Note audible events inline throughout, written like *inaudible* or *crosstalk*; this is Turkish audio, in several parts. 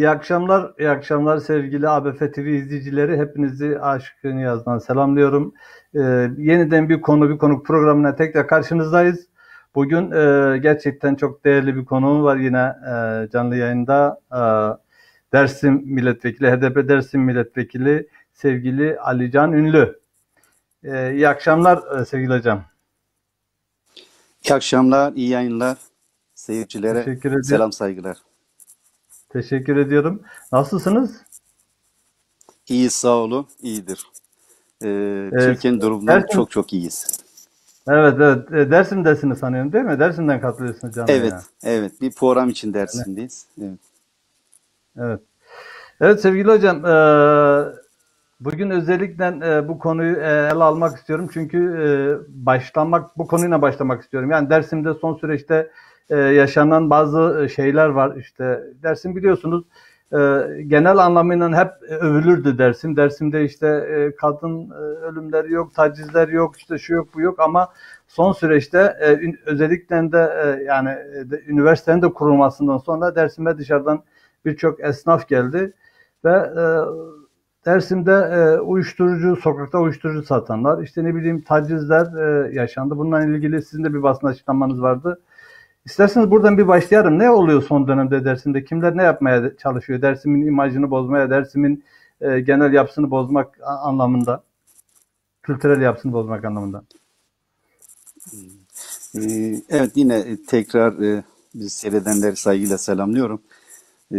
İyi akşamlar, iyi akşamlar sevgili ABF TV izleyicileri. Hepinizi Aşık Niyaz'dan selamlıyorum. Ee, yeniden bir konu bir konuk programına tekrar karşınızdayız. Bugün e, gerçekten çok değerli bir konuğum var yine e, canlı yayında. E, Dersim Milletvekili, HDP Dersim Milletvekili sevgili Alican Ünlü. E, iyi akşamlar e, sevgili hocam. İyi akşamlar, iyi yayınlar. Seyircilere selam saygılar. Teşekkür ediyorum. Nasılsınız? İyi sağ olun. iyidir. Ee, evet. Türkiye'nin durumundan Dersim, çok çok iyiyiz. Evet evet. E, Dersim'desiniz sanıyorum değil mi? Dersim'den katılıyorsunuz canlı Evet. Yani. Evet. Bir program için Dersim'deyiz. Evet. Evet. Evet sevgili hocam e, bugün özellikle e, bu konuyu e, ele almak istiyorum. Çünkü başlamak bu konuyla başlamak istiyorum. Yani Dersim'de son süreçte işte, e, yaşanan bazı e, şeyler var işte Dersim biliyorsunuz e, genel anlamıyla hep övülürdü Dersim. Dersim'de işte kadın ölümleri yok, tacizler yok, işte şu yok bu yok ama son süreçte özellikle de yani üniversitenin de kurulmasından sonra Dersim'e dışarıdan birçok esnaf geldi ve Dersim'de e, uyuşturucu, sokakta uyuşturucu satanlar, işte ne bileyim tacizler e, yaşandı. Bununla ilgili sizin de bir basın açıklamanız vardı. İsterseniz buradan bir başlayalım. Ne oluyor son dönemde Dersim'de? Kimler ne yapmaya çalışıyor? Dersim'in imajını bozmaya, Dersim'in e, genel yapısını bozmak anlamında. Kültürel yapısını bozmak anlamında. Hmm. Ee, evet yine tekrar e, biz seyredenleri saygıyla selamlıyorum. E,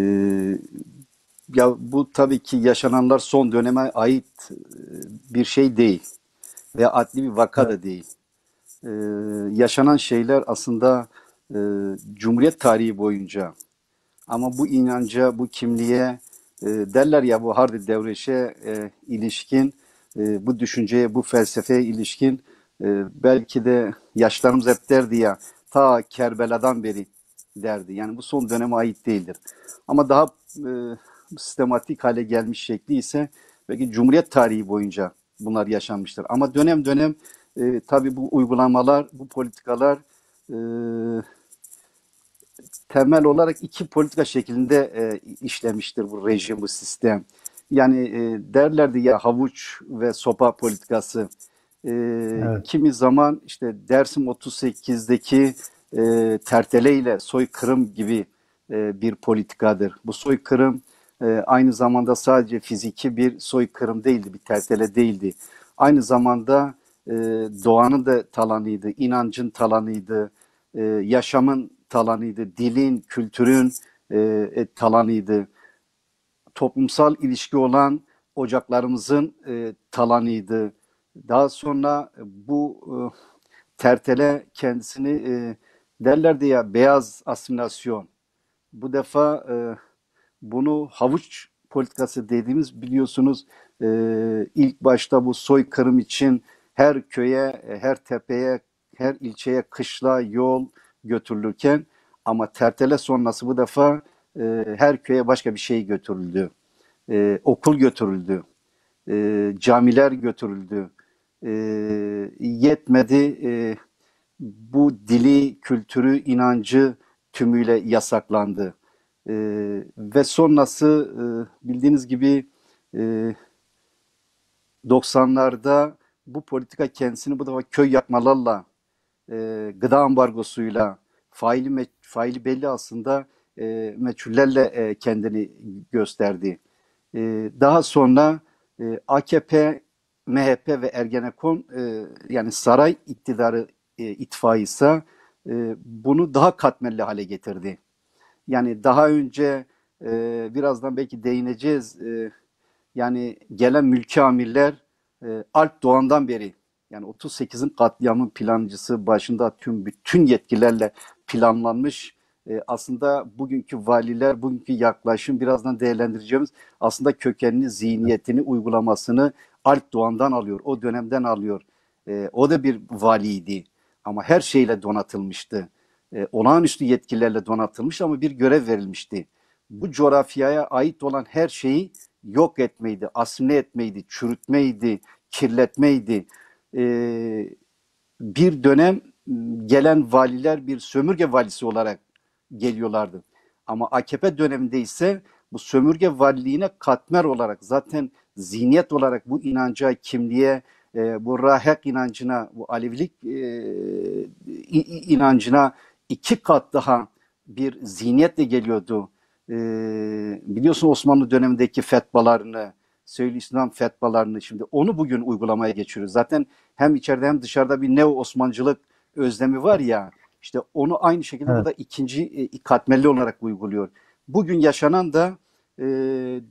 ya bu tabii ki yaşananlar son döneme ait e, bir şey değil ve adli bir vaka da değil. Ee, yaşanan şeyler aslında e, Cumhuriyet tarihi boyunca ama bu inanca, bu kimliğe e, derler ya bu Hardy Devreş'e e, ilişkin, e, bu düşünceye, bu felsefeye ilişkin e, belki de yaşlarımız hep derdi ya ta Kerbela'dan beri derdi. Yani bu son döneme ait değildir. Ama daha e, sistematik hale gelmiş şekli ise belki Cumhuriyet tarihi boyunca bunlar yaşanmıştır. Ama dönem dönem e, tabii bu uygulamalar, bu politikalar e, temel olarak iki politika şeklinde e, işlemiştir bu rejim, bu sistem. Yani e, derlerdi ya havuç ve sopa politikası. E, evet. Kimi zaman işte Dersim 38'deki e, tertele ile soykırım gibi e, bir politikadır. Bu soykırım e, aynı zamanda sadece fiziki bir soykırım değildi, bir tertele değildi. Aynı zamanda e, doğanın da talanıydı, inancın talanıydı, e, yaşamın talanıydı, dilin, kültürün e, e, talanıydı. Toplumsal ilişki olan ocaklarımızın e, talanıydı. Daha sonra bu e, tertele kendisini e, derlerdi ya beyaz asimilasyon. Bu defa e, bunu havuç politikası dediğimiz biliyorsunuz e, ilk başta bu soykırım için her köye, her tepeye, her ilçeye kışla, yol, götürülürken ama tertele sonrası bu defa e, her köye başka bir şey götürüldü. E, okul götürüldü. E, camiler götürüldü. E, yetmedi e, bu dili, kültürü, inancı tümüyle yasaklandı. E, ve sonrası e, bildiğiniz gibi e, 90'larda bu politika kendisini bu defa köy yakmalarla e, gıda ambargosuyla faili, me, faili belli aslında e, meçhullerle e, kendini gösterdi. E, daha sonra e, AKP, MHP ve Ergenekon e, yani saray iktidarı e, itfaiye ise e, bunu daha katmerli hale getirdi. Yani daha önce e, birazdan belki değineceğiz. E, yani gelen mülki amirler e, Alp Doğan'dan beri yani 38'in katliamın plancısı başında tüm bütün yetkilerle planlanmış e, aslında bugünkü valiler, bugünkü yaklaşım birazdan değerlendireceğimiz aslında kökenini, zihniyetini, uygulamasını Alp Doğan'dan alıyor, o dönemden alıyor. E, o da bir valiydi ama her şeyle donatılmıştı. E, olağanüstü yetkilerle donatılmış ama bir görev verilmişti. Bu coğrafyaya ait olan her şeyi yok etmeydi, asimile etmeydi, çürütmeydi, kirletmeydi e, bir dönem gelen valiler bir sömürge valisi olarak geliyorlardı. Ama AKP döneminde ise bu sömürge valiliğine katmer olarak zaten zihniyet olarak bu inanca, kimliğe, e, bu rahek inancına, bu Alevilik e, inancına iki kat daha bir zihniyetle geliyordu. E, biliyorsun Osmanlı dönemindeki fetvalarını, Söyle İslam fetvalarını şimdi onu bugün uygulamaya geçiyoruz. Zaten hem içeride hem dışarıda bir neo Osmancılık özlemi var ya işte onu aynı şekilde evet. da ikinci e, katmerli olarak uyguluyor. Bugün yaşanan da e,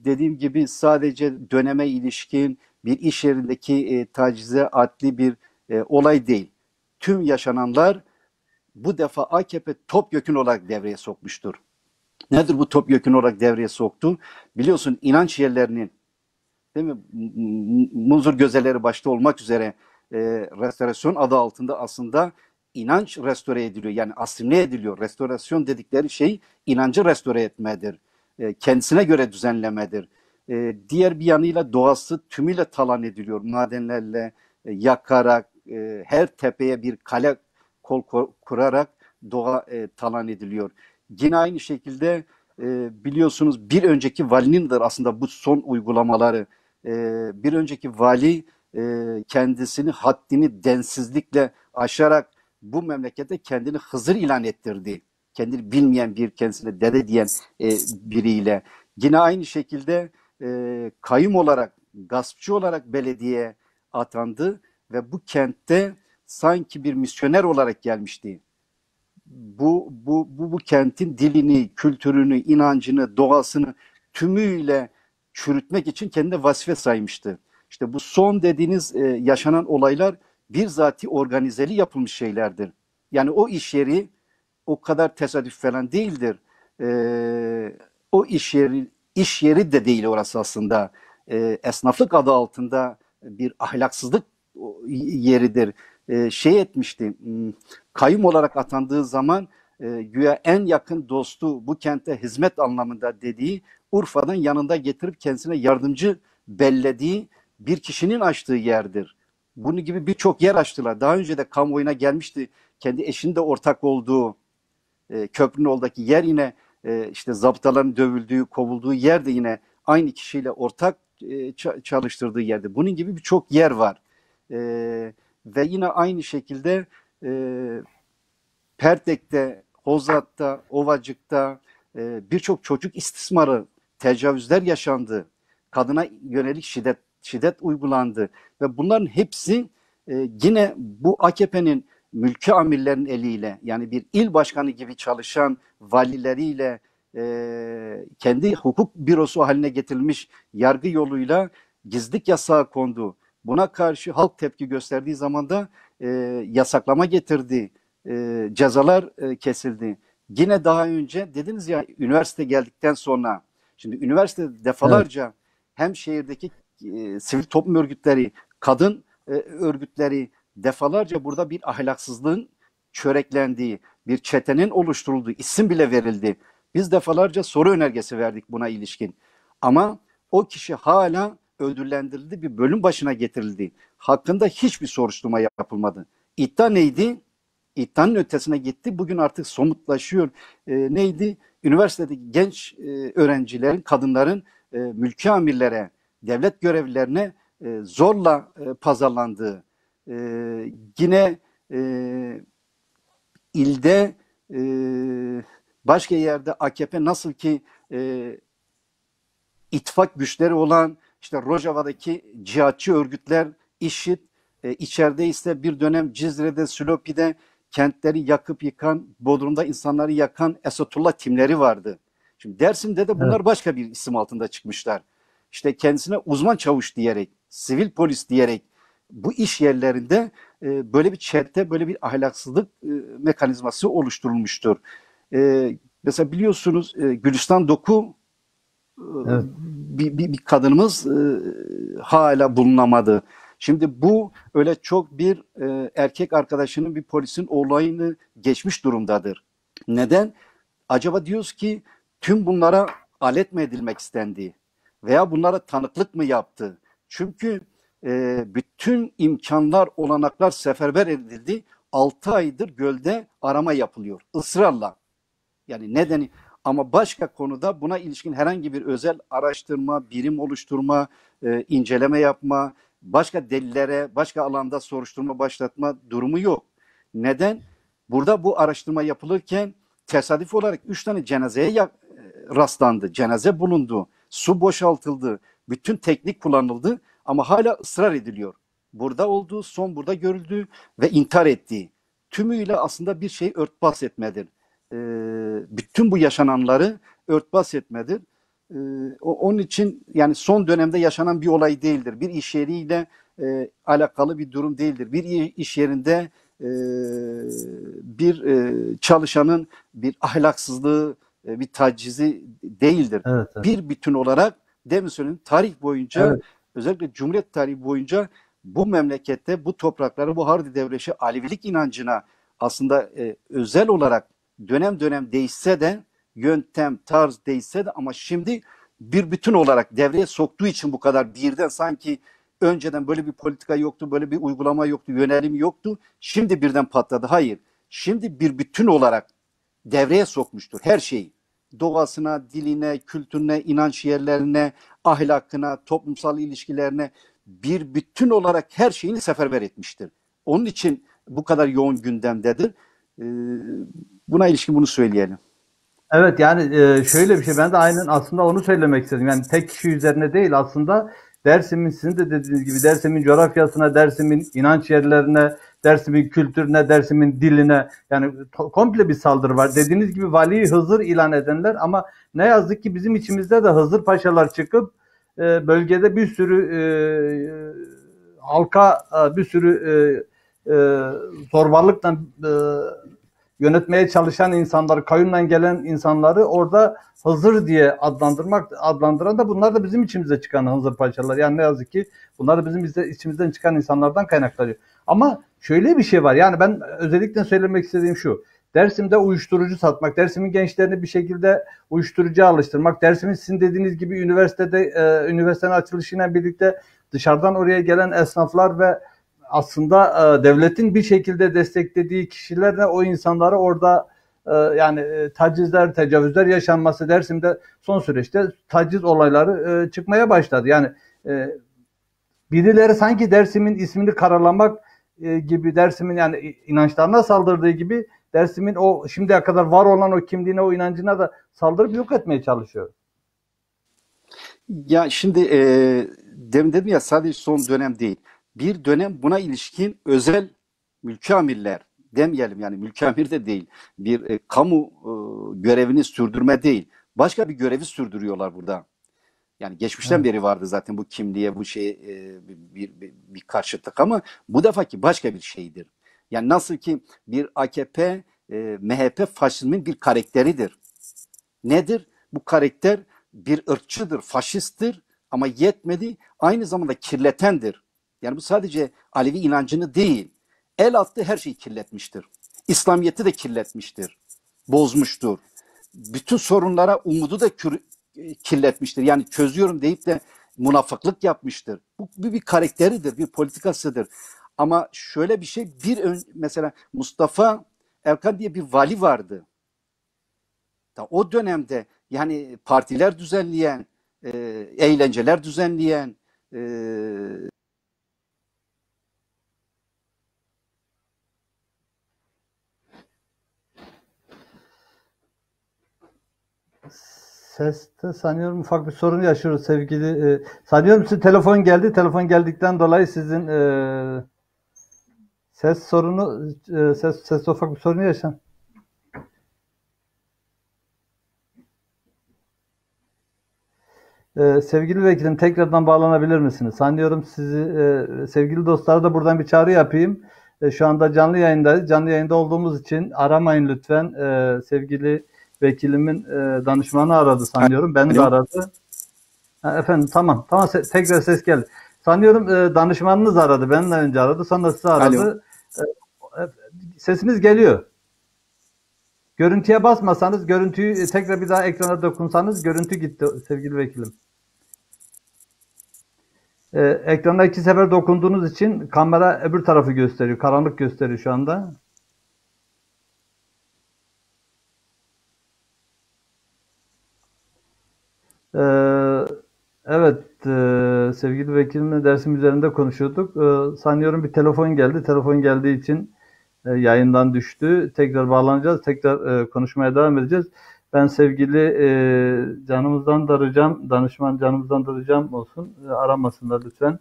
dediğim gibi sadece döneme ilişkin bir iş yerindeki e, tacize adli bir e, olay değil. Tüm yaşananlar bu defa AKP topyekun olarak devreye sokmuştur. Nedir bu topyekun olarak devreye soktu? Biliyorsun inanç yerlerinin değil mi? Muzur gözeleri başta olmak üzere e, restorasyon adı altında aslında inanç restore ediliyor. Yani asimle ediliyor. Restorasyon dedikleri şey inancı restore etmedir. E, kendisine göre düzenlemedir. E, diğer bir yanıyla doğası tümüyle talan ediliyor. Madenlerle e, yakarak e, her tepeye bir kale kol kurarak doğa e, talan ediliyor. Yine aynı şekilde e, biliyorsunuz bir önceki valinindir aslında bu son uygulamaları ee, bir önceki vali e, kendisini haddini densizlikle aşarak bu memlekete kendini Hızır ilan ettirdi. Kendini bilmeyen bir kendisine dede diyen e, biriyle. Yine aynı şekilde e, kayım olarak, gaspçı olarak belediye atandı ve bu kentte sanki bir misyoner olarak gelmişti. Bu, bu, bu, bu kentin dilini, kültürünü, inancını, doğasını tümüyle çürütmek için kendine vasife saymıştı. İşte bu son dediğiniz e, yaşanan olaylar bir zati organizeli yapılmış şeylerdir. Yani o iş yeri o kadar tesadüf falan değildir. E, o iş yeri iş yeri de değil orası aslında. E, esnaflık adı altında bir ahlaksızlık yeridir. E, şey etmişti. Hmm, kayyum olarak atandığı zaman e, güya en yakın dostu bu kente hizmet anlamında dediği Urfa'dan yanında getirip kendisine yardımcı bellediği bir kişinin açtığı yerdir. Bunun gibi birçok yer açtılar. Daha önce de kamuoyuna gelmişti. Kendi eşinin de ortak olduğu e, köprünün oradaki yer yine e, işte zaptaların dövüldüğü, kovulduğu yer de yine aynı kişiyle ortak e, çalıştırdığı yerde. Bunun gibi birçok yer var. E, ve yine aynı şekilde e, Pertek'te Ozatta, Ovacık'ta e, birçok çocuk istismarı, tecavüzler yaşandı. Kadına yönelik şiddet şiddet uygulandı ve bunların hepsi e, yine bu AKP'nin mülki amirlerin eliyle yani bir il başkanı gibi çalışan valileriyle e, kendi hukuk bürosu haline getirilmiş yargı yoluyla gizlilik yasağı kondu. Buna karşı halk tepki gösterdiği zaman da e, yasaklama getirdi e, cezalar e, kesildi. Yine daha önce dediniz ya üniversite geldikten sonra şimdi üniversite defalarca evet. hem şehirdeki e, sivil toplum örgütleri, kadın e, örgütleri defalarca burada bir ahlaksızlığın çöreklendiği, bir çetenin oluşturulduğu isim bile verildi. Biz defalarca soru önergesi verdik buna ilişkin. Ama o kişi hala ödüllendirildi, bir bölüm başına getirildi. Hakkında hiçbir soruşturma yapılmadı. İddia neydi? iddianın ötesine gitti. Bugün artık somutlaşıyor. E, neydi? Üniversitedeki genç e, öğrencilerin, kadınların e, mülki amirlere, devlet görevlilerine e, zorla e, pazarlandığı, e, yine e, ilde e, başka yerde AKP nasıl ki e, ittifak güçleri olan işte Rojava'daki cihatçı örgütler, IŞİD, e, içeride ise bir dönem Cizre'de, Sülopi'de kentleri yakıp yıkan, Bodrum'da insanları yakan Esatullah timleri vardı. Şimdi Dersim'de de bunlar evet. başka bir isim altında çıkmışlar. İşte kendisine uzman çavuş diyerek, sivil polis diyerek bu iş yerlerinde e, böyle bir çete, böyle bir ahlaksızlık e, mekanizması oluşturulmuştur. E, mesela biliyorsunuz e, Gülistan Doku e, evet. bir, bir, bir kadınımız e, hala bulunamadı. Şimdi bu öyle çok bir e, erkek arkadaşının bir polisin olayını geçmiş durumdadır. Neden? Acaba diyoruz ki tüm bunlara alet mi edilmek istendi? Veya bunlara tanıklık mı yaptı? Çünkü e, bütün imkanlar, olanaklar seferber edildi. 6 aydır gölde arama yapılıyor ısrarla. Yani nedeni ama başka konuda buna ilişkin herhangi bir özel araştırma, birim oluşturma, e, inceleme yapma, başka delillere, başka alanda soruşturma başlatma durumu yok. Neden? Burada bu araştırma yapılırken tesadüf olarak üç tane cenazeye e, rastlandı. Cenaze bulundu. Su boşaltıldı. Bütün teknik kullanıldı ama hala ısrar ediliyor. Burada olduğu, son burada görüldü ve intihar ettiği. Tümüyle aslında bir şey örtbas etmedir. Ee, bütün bu yaşananları örtbas etmedir. E, onun için yani son dönemde yaşanan bir olay değildir. Bir iş yeriyle e, alakalı bir durum değildir. Bir iş yerinde e, bir e, çalışanın bir ahlaksızlığı, e, bir tacizi değildir. Evet, evet. Bir bütün olarak Demison'un tarih boyunca evet. özellikle Cumhuriyet tarihi boyunca bu memlekette, bu toprakları, bu Hardi Devreşi Alevilik inancına aslında e, özel olarak dönem dönem değişse de yöntem, tarz değişse de ama şimdi bir bütün olarak devreye soktuğu için bu kadar birden sanki önceden böyle bir politika yoktu, böyle bir uygulama yoktu, yönelim yoktu. Şimdi birden patladı. Hayır. Şimdi bir bütün olarak devreye sokmuştur her şeyi. Doğasına, diline, kültürüne, inanç yerlerine, ahlakına, toplumsal ilişkilerine bir bütün olarak her şeyini seferber etmiştir. Onun için bu kadar yoğun gündemdedir. Ee, buna ilişkin bunu söyleyelim. Evet yani e, şöyle bir şey ben de aynen aslında onu söylemek istedim. Yani tek kişi üzerine değil aslında Dersim'in sizin de dediğiniz gibi Dersim'in coğrafyasına, Dersim'in inanç yerlerine, Dersim'in kültürüne, Dersim'in diline yani komple bir saldırı var. Dediğiniz gibi valiyi Hızır ilan edenler ama ne yazık ki bizim içimizde de Hızır paşalar çıkıp e, bölgede bir sürü e, halka bir sürü e, zorbalıkla e, yönetmeye çalışan insanları, kayyumla gelen insanları orada hazır diye adlandırmak adlandıran da bunlar da bizim içimize çıkan hazır parçalar. Yani ne yazık ki bunlar da bizim izle, içimizden çıkan insanlardan kaynaklanıyor. Ama şöyle bir şey var. Yani ben özellikle söylemek istediğim şu. Dersim'de uyuşturucu satmak, Dersim'in gençlerini bir şekilde uyuşturucuya alıştırmak, Dersim'in sizin dediğiniz gibi üniversitede e, üniversitenin açılışıyla birlikte dışarıdan oraya gelen esnaflar ve aslında e, devletin bir şekilde desteklediği kişilerle o insanları orada e, yani e, tacizler, tecavüzler yaşanması Dersim'de son süreçte taciz olayları e, çıkmaya başladı. Yani e, birileri sanki Dersim'in ismini karalamak e, gibi Dersim'in yani inançlarına saldırdığı gibi Dersim'in o şimdiye kadar var olan o kimliğine, o inancına da saldırıp yok etmeye çalışıyor. Ya şimdi e, dedim ya sadece son dönem değil bir dönem buna ilişkin özel mülkamirler demeyelim yani mülkamir de değil bir e, kamu e, görevini sürdürme değil başka bir görevi sürdürüyorlar burada. Yani geçmişten evet. beri vardı zaten bu kimliğe bu şey e, bir, bir, bir karşıtlık ama bu defaki başka bir şeydir. Yani nasıl ki bir AKP, e, MHP faşizmin bir karakteridir. Nedir? Bu karakter bir ırkçıdır, faşisttir ama yetmedi aynı zamanda kirletendir. Yani bu sadece Alevi inancını değil, el attı her şeyi kirletmiştir. İslamiyet'i de kirletmiştir, bozmuştur. Bütün sorunlara umudu da kür, e, kirletmiştir. Yani çözüyorum deyip de münafıklık yapmıştır. Bu bir, bir karakteridir, bir politikasıdır. Ama şöyle bir şey, bir ön, mesela Mustafa Erkan diye bir vali vardı. Da o dönemde yani partiler düzenleyen, e, eğlenceler düzenleyen, e, Seste sanıyorum ufak bir sorun yaşıyoruz sevgili. E, sanıyorum size telefon geldi. Telefon geldikten dolayı sizin e, ses sorunu, e, ses, ses ufak bir sorun yaşan. E, sevgili vekilim tekrardan bağlanabilir misiniz? Sanıyorum sizi, e, sevgili dostlara da buradan bir çağrı yapayım. E, şu anda canlı yayındayız. Canlı yayında olduğumuz için aramayın lütfen. E, sevgili vekilimin e, danışmanı aradı sanıyorum. Beni de aradı. Ha, efendim tamam. Tamam se- tekrar ses geldi. Sanıyorum e, danışmanınız aradı. Benden önce aradı. Sonra sizi aradı. E, e sesiniz geliyor. Görüntüye basmasanız, görüntüyü e, tekrar bir daha ekrana dokunsanız görüntü gitti sevgili vekilim. Ee, ekrana iki sefer dokunduğunuz için kamera öbür tarafı gösteriyor. Karanlık gösteriyor şu anda. Ee, evet e, sevgili vekilimle dersim üzerinde konuşuyorduk. Ee, sanıyorum bir telefon geldi. Telefon geldiği için e, yayından düştü. Tekrar bağlanacağız. Tekrar e, konuşmaya devam edeceğiz. Ben sevgili e, canımızdan daracağım, danışman canımızdan daracağım olsun. E, aramasınlar lütfen.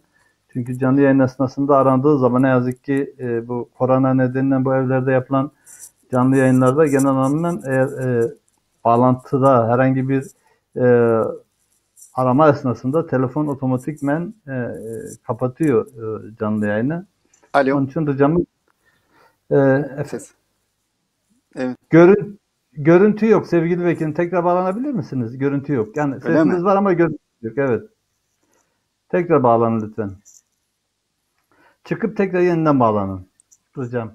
Çünkü canlı yayın esnasında arandığı zaman ne yazık ki e, bu korona nedeniyle bu evlerde yapılan canlı yayınlarda genel anlamda eğer e, bağlantıda herhangi bir e, arama esnasında telefon otomatikmen e, e, kapatıyor e, canlı yayını. Alo. Onun için ricamı e, efendim. Evet. Görün, görüntü yok sevgili vekilim. Tekrar bağlanabilir misiniz? Görüntü yok. Yani Öyle sesiniz mi? var ama görüntü yok. Evet. Tekrar bağlanın lütfen. Çıkıp tekrar yeniden bağlanın. Ricam.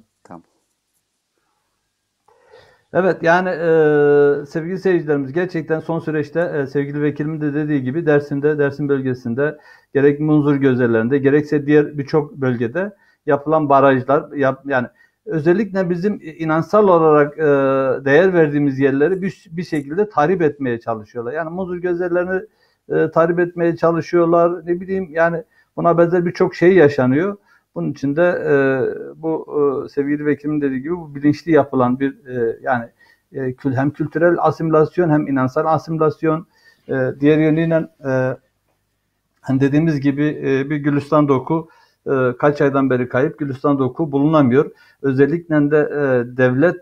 Evet yani e, sevgili seyircilerimiz gerçekten son süreçte e, sevgili vekilimin de dediği gibi dersinde dersin bölgesinde gerek Munzur gözellerinde gerekse diğer birçok bölgede yapılan barajlar yap, yani özellikle bizim inansal olarak e, değer verdiğimiz yerleri bir, bir şekilde tarif etmeye çalışıyorlar. Yani Munzur gözellerini e, tahrip etmeye çalışıyorlar ne bileyim yani buna benzer birçok şey yaşanıyor. Bunun için de e, bu e, sevgili vekilimin dediği gibi bu bilinçli yapılan bir e, yani e, hem kültürel asimilasyon hem inansal asimilasyon e, diğer yönüyle e, hani dediğimiz gibi e, bir Gülistan doku e, kaç aydan beri kayıp Gülistan doku bulunamıyor. Özellikle de e, devlet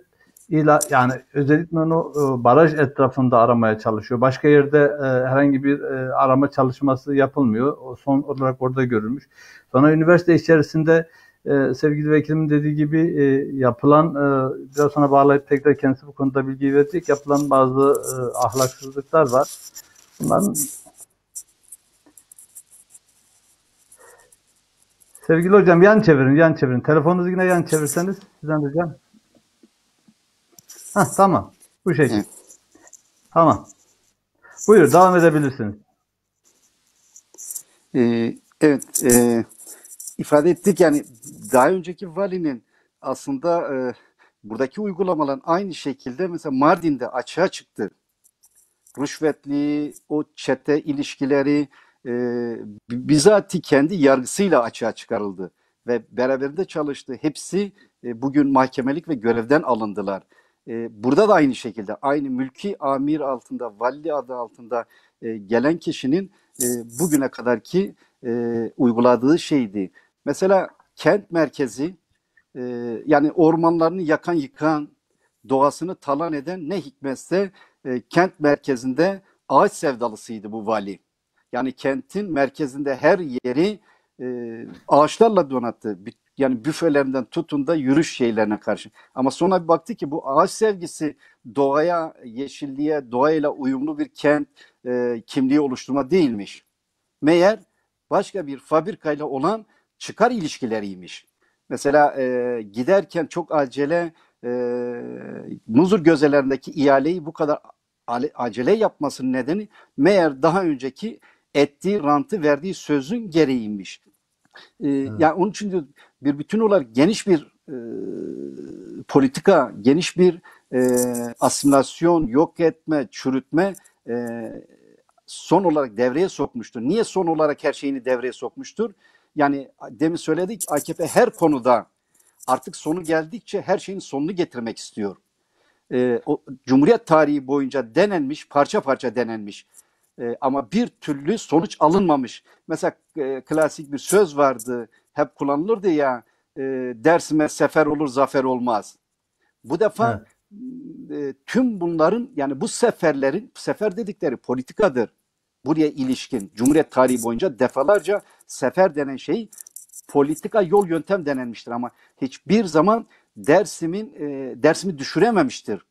ila yani özellikle onu e, baraj etrafında aramaya çalışıyor. Başka yerde e, herhangi bir e, arama çalışması yapılmıyor. O son olarak orada görülmüş. Sonra üniversite içerisinde e, sevgili vekilimin dediği gibi e, yapılan e, biraz sonra bağlayıp tekrar kendisi bu konuda bilgi verecek yapılan bazı e, ahlaksızlıklar var. Bunların Sevgili hocam yan çevirin, yan çevirin. Telefonunuzu yine yan çevirseniz sizden ricam. Ha tamam. Bu şekilde. Hı. Tamam. Buyur devam edebilirsiniz. Ee, evet. E, ifade ettik yani daha önceki valinin aslında e, buradaki uygulamalar aynı şekilde mesela Mardin'de açığa çıktı. Rüşvetli, o çete ilişkileri e, bizatihi kendi yargısıyla açığa çıkarıldı ve beraberinde çalıştı. Hepsi e, bugün mahkemelik ve görevden alındılar. E, burada da aynı şekilde aynı mülki amir altında, valli adı altında e, gelen kişinin e, bugüne kadarki e, uyguladığı şeydi. Mesela kent merkezi e, yani ormanlarını yakan yıkan, doğasını talan eden ne hikmetse e, kent merkezinde ağaç sevdalısıydı bu vali. Yani kentin merkezinde her yeri e, ağaçlarla donattı. Yani büfelerinden tutun da yürüyüş şeylerine karşı. Ama sonra bir baktı ki bu ağaç sevgisi doğaya, yeşilliğe, doğayla uyumlu bir kent e, kimliği oluşturma değilmiş. Meğer başka bir fabrikayla olan çıkar ilişkileriymiş. Mesela e, giderken çok acele e, Muzur gözelerindeki ihaleyi bu kadar acele yapmasının nedeni meğer daha önceki ettiği rantı verdiği sözün gereğiymiş. Ee, evet. Yani onun için diyor, bir bütün olarak geniş bir e, politika, geniş bir e, asimilasyon, yok etme, çürütme e, son olarak devreye sokmuştur. Niye son olarak her şeyini devreye sokmuştur? Yani demin söyledik AKP her konuda artık sonu geldikçe her şeyin sonunu getirmek istiyor. E, o, Cumhuriyet tarihi boyunca denenmiş, parça parça denenmiş e, ama bir türlü sonuç alınmamış. Mesela e, klasik bir söz vardı, hep kullanılırdı ya, e, dersime sefer olur, zafer olmaz. Bu defa e, tüm bunların, yani bu seferlerin, sefer dedikleri politikadır. Buraya ilişkin, Cumhuriyet tarihi boyunca defalarca sefer denen şey politika yol yöntem denenmiştir ama hiçbir zaman Dersim'in e, dersimi düşürememiştir.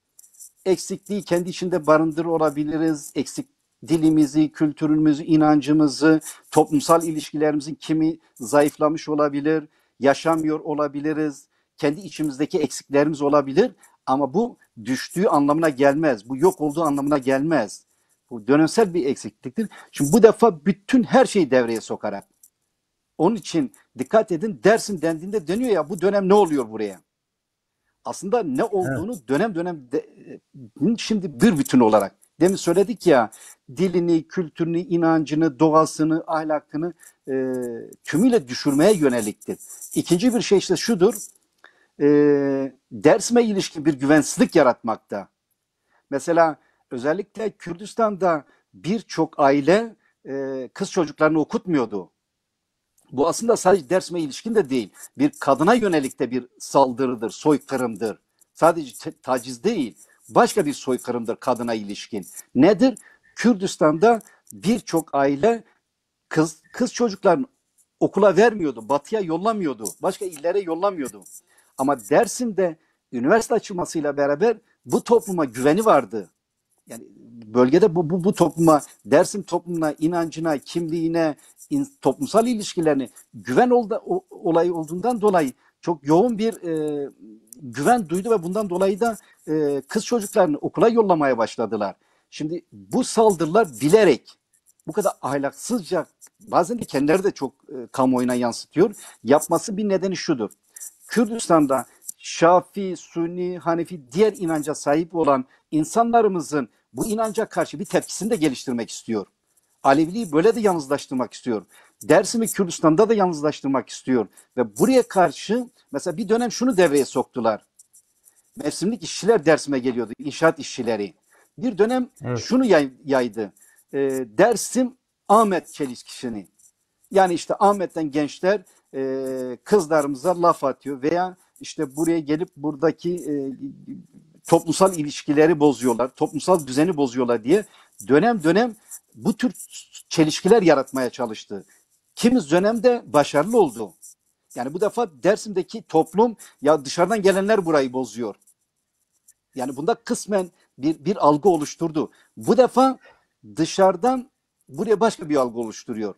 Eksikliği kendi içinde barındır olabiliriz. Eksik dilimizi, kültürümüzü, inancımızı, toplumsal ilişkilerimizin kimi zayıflamış olabilir, yaşamıyor olabiliriz, kendi içimizdeki eksiklerimiz olabilir ama bu düştüğü anlamına gelmez. Bu yok olduğu anlamına gelmez. Bu dönemsel bir eksikliktir. Şimdi bu defa bütün her şeyi devreye sokarak. Onun için dikkat edin dersin dendiğinde dönüyor ya bu dönem ne oluyor buraya? Aslında ne olduğunu evet. dönem dönem de, e, şimdi bir bütün olarak Demin söyledik ya dilini, kültürünü, inancını, doğasını, ahlakını e, tümüyle düşürmeye yöneliktir. İkinci bir şey işte şudur. E, dersime ilişkin bir güvensizlik yaratmakta. Mesela özellikle Kürdistan'da birçok aile e, kız çocuklarını okutmuyordu. Bu aslında sadece dersime ilişkin de değil. Bir kadına yönelik de bir saldırıdır, soykırımdır. Sadece taciz değil başka bir soykırımdır kadına ilişkin. Nedir? Kürdistan'da birçok aile kız kız çocukların okula vermiyordu, batıya yollamıyordu, başka illere yollamıyordu. Ama Dersim'de üniversite açılmasıyla beraber bu topluma güveni vardı. Yani bölgede bu, bu, bu topluma, Dersim toplumuna, inancına, kimliğine, in, toplumsal ilişkilerine güven olda, o, olay olduğundan dolayı çok yoğun bir e, güven duydu ve bundan dolayı da e, kız çocuklarını okula yollamaya başladılar. Şimdi bu saldırılar bilerek bu kadar ahlaksızca bazen de kendileri de çok e, kamuoyuna yansıtıyor. Yapması bir nedeni şudur. Kürdistan'da Şafi, Sünni, Hanefi diğer inanca sahip olan insanlarımızın bu inanca karşı bir tepkisini de geliştirmek istiyor. Aleviliği böyle de yalnızlaştırmak istiyor. Dersim'i Kürdistan'da da yalnızlaştırmak istiyor. Ve buraya karşı mesela bir dönem şunu devreye soktular. Mevsimlik işçiler dersime geliyordu. inşaat işçileri. Bir dönem evet. şunu yay, yaydı. E, Dersim Ahmet çelişkisini. Yani işte Ahmet'ten gençler e, kızlarımıza laf atıyor veya işte buraya gelip buradaki e, toplumsal ilişkileri bozuyorlar, toplumsal düzeni bozuyorlar diye dönem dönem bu tür çelişkiler yaratmaya çalıştı. Kimiz dönemde başarılı oldu. Yani bu defa Dersim'deki toplum ya dışarıdan gelenler burayı bozuyor. Yani bunda kısmen bir, bir algı oluşturdu. Bu defa dışarıdan buraya başka bir algı oluşturuyor.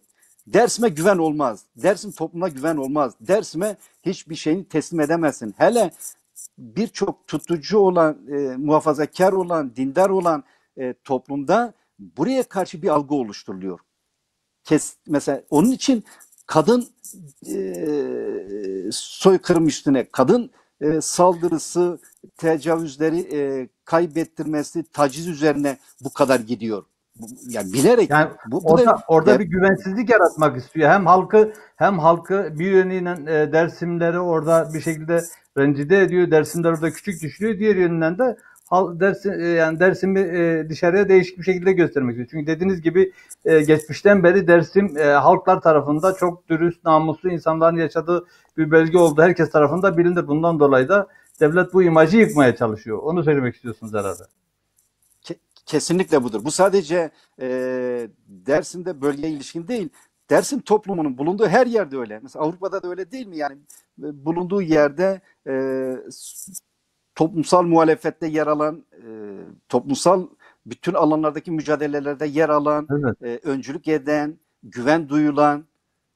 Dersime güven olmaz. Dersim topluma güven olmaz. Dersime hiçbir şeyini teslim edemezsin. Hele birçok tutucu olan, e, muhafazakar olan, dindar olan e, toplumda buraya karşı bir algı oluşturuluyor kes mesela onun için kadın e, soykırım üstüne kadın e, saldırısı, tecavüzleri e, kaybettirmesi, taciz üzerine bu kadar gidiyor. Yani bilerek yani bu, bu orada, da, orada bir güvensizlik yaratmak istiyor. Hem halkı hem halkı bir yönüyle e, Dersimleri orada bir şekilde rencide ediyor. Dersimler orada küçük düşürüyor. Diğer yönünden de dersin e, yani Dersim'i e, dışarıya değişik bir şekilde göstermek istiyor. Çünkü dediğiniz gibi e, geçmişten beri Dersim e, halklar tarafında çok dürüst, namuslu insanların yaşadığı bir bölge oldu. Herkes tarafında bilinir. Bundan dolayı da devlet bu imajı yıkmaya çalışıyor. Onu söylemek istiyorsunuz herhalde. Kesinlikle budur. Bu sadece e, Dersim'de bölgeye ilişkin değil. Dersim toplumunun bulunduğu her yerde öyle. Mesela Avrupa'da da öyle değil mi? Yani e, bulunduğu yerde e, toplumsal muhalefette yer alan, e, toplumsal bütün alanlardaki mücadelelerde yer alan, evet. e, öncülük eden, güven duyulan,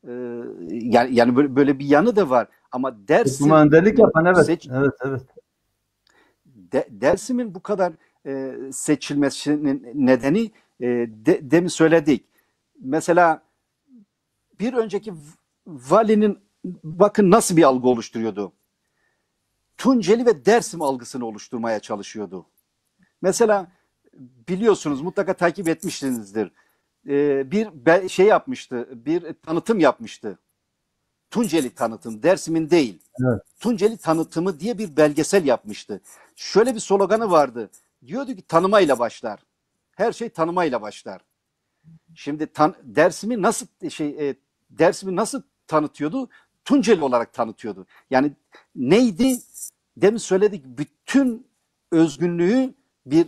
e, yani, yani böyle, böyle bir yanı da var. Ama Dersim... Önderlik yapan evet. Seç, evet, evet. De, Dersim'in bu kadar e, seçilmesinin nedeni e, de, demin söyledik. Mesela bir önceki valinin bakın nasıl bir algı oluşturuyordu. Tunceli ve Dersim algısını oluşturmaya çalışıyordu. Mesela biliyorsunuz mutlaka takip etmişsinizdir. Ee, bir şey yapmıştı, bir tanıtım yapmıştı. Tunceli tanıtım, Dersim'in değil. Evet. Tunceli tanıtımı diye bir belgesel yapmıştı. Şöyle bir sloganı vardı. Diyordu ki tanımayla başlar. Her şey tanımayla başlar. Şimdi tan Dersim'i nasıl şey e, Dersim'i nasıl tanıtıyordu? Tunceli olarak tanıtıyordu. Yani neydi? Demin söyledik bütün özgünlüğü bir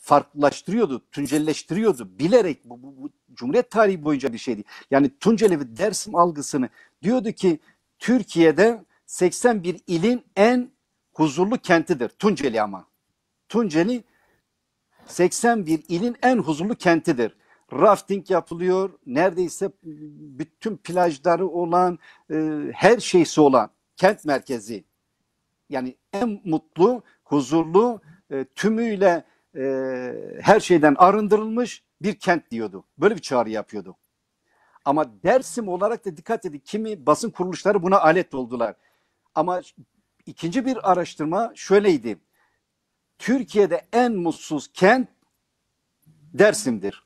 farklılaştırıyordu, Tuncelileştiriyordu. Bilerek bu, bu, bu Cumhuriyet tarihi boyunca bir şeydi. Yani Tunceli ve Dersim algısını diyordu ki Türkiye'de 81 ilin en huzurlu kentidir. Tunceli ama. Tunceli 81 ilin en huzurlu kentidir rafting yapılıyor. Neredeyse bütün plajları olan, e, her şeysi olan kent merkezi. Yani en mutlu, huzurlu, e, tümüyle e, her şeyden arındırılmış bir kent diyordu. Böyle bir çağrı yapıyordu. Ama Dersim olarak da dikkat edin kimi basın kuruluşları buna alet oldular. Ama ikinci bir araştırma şöyleydi. Türkiye'de en mutsuz kent Dersim'dir.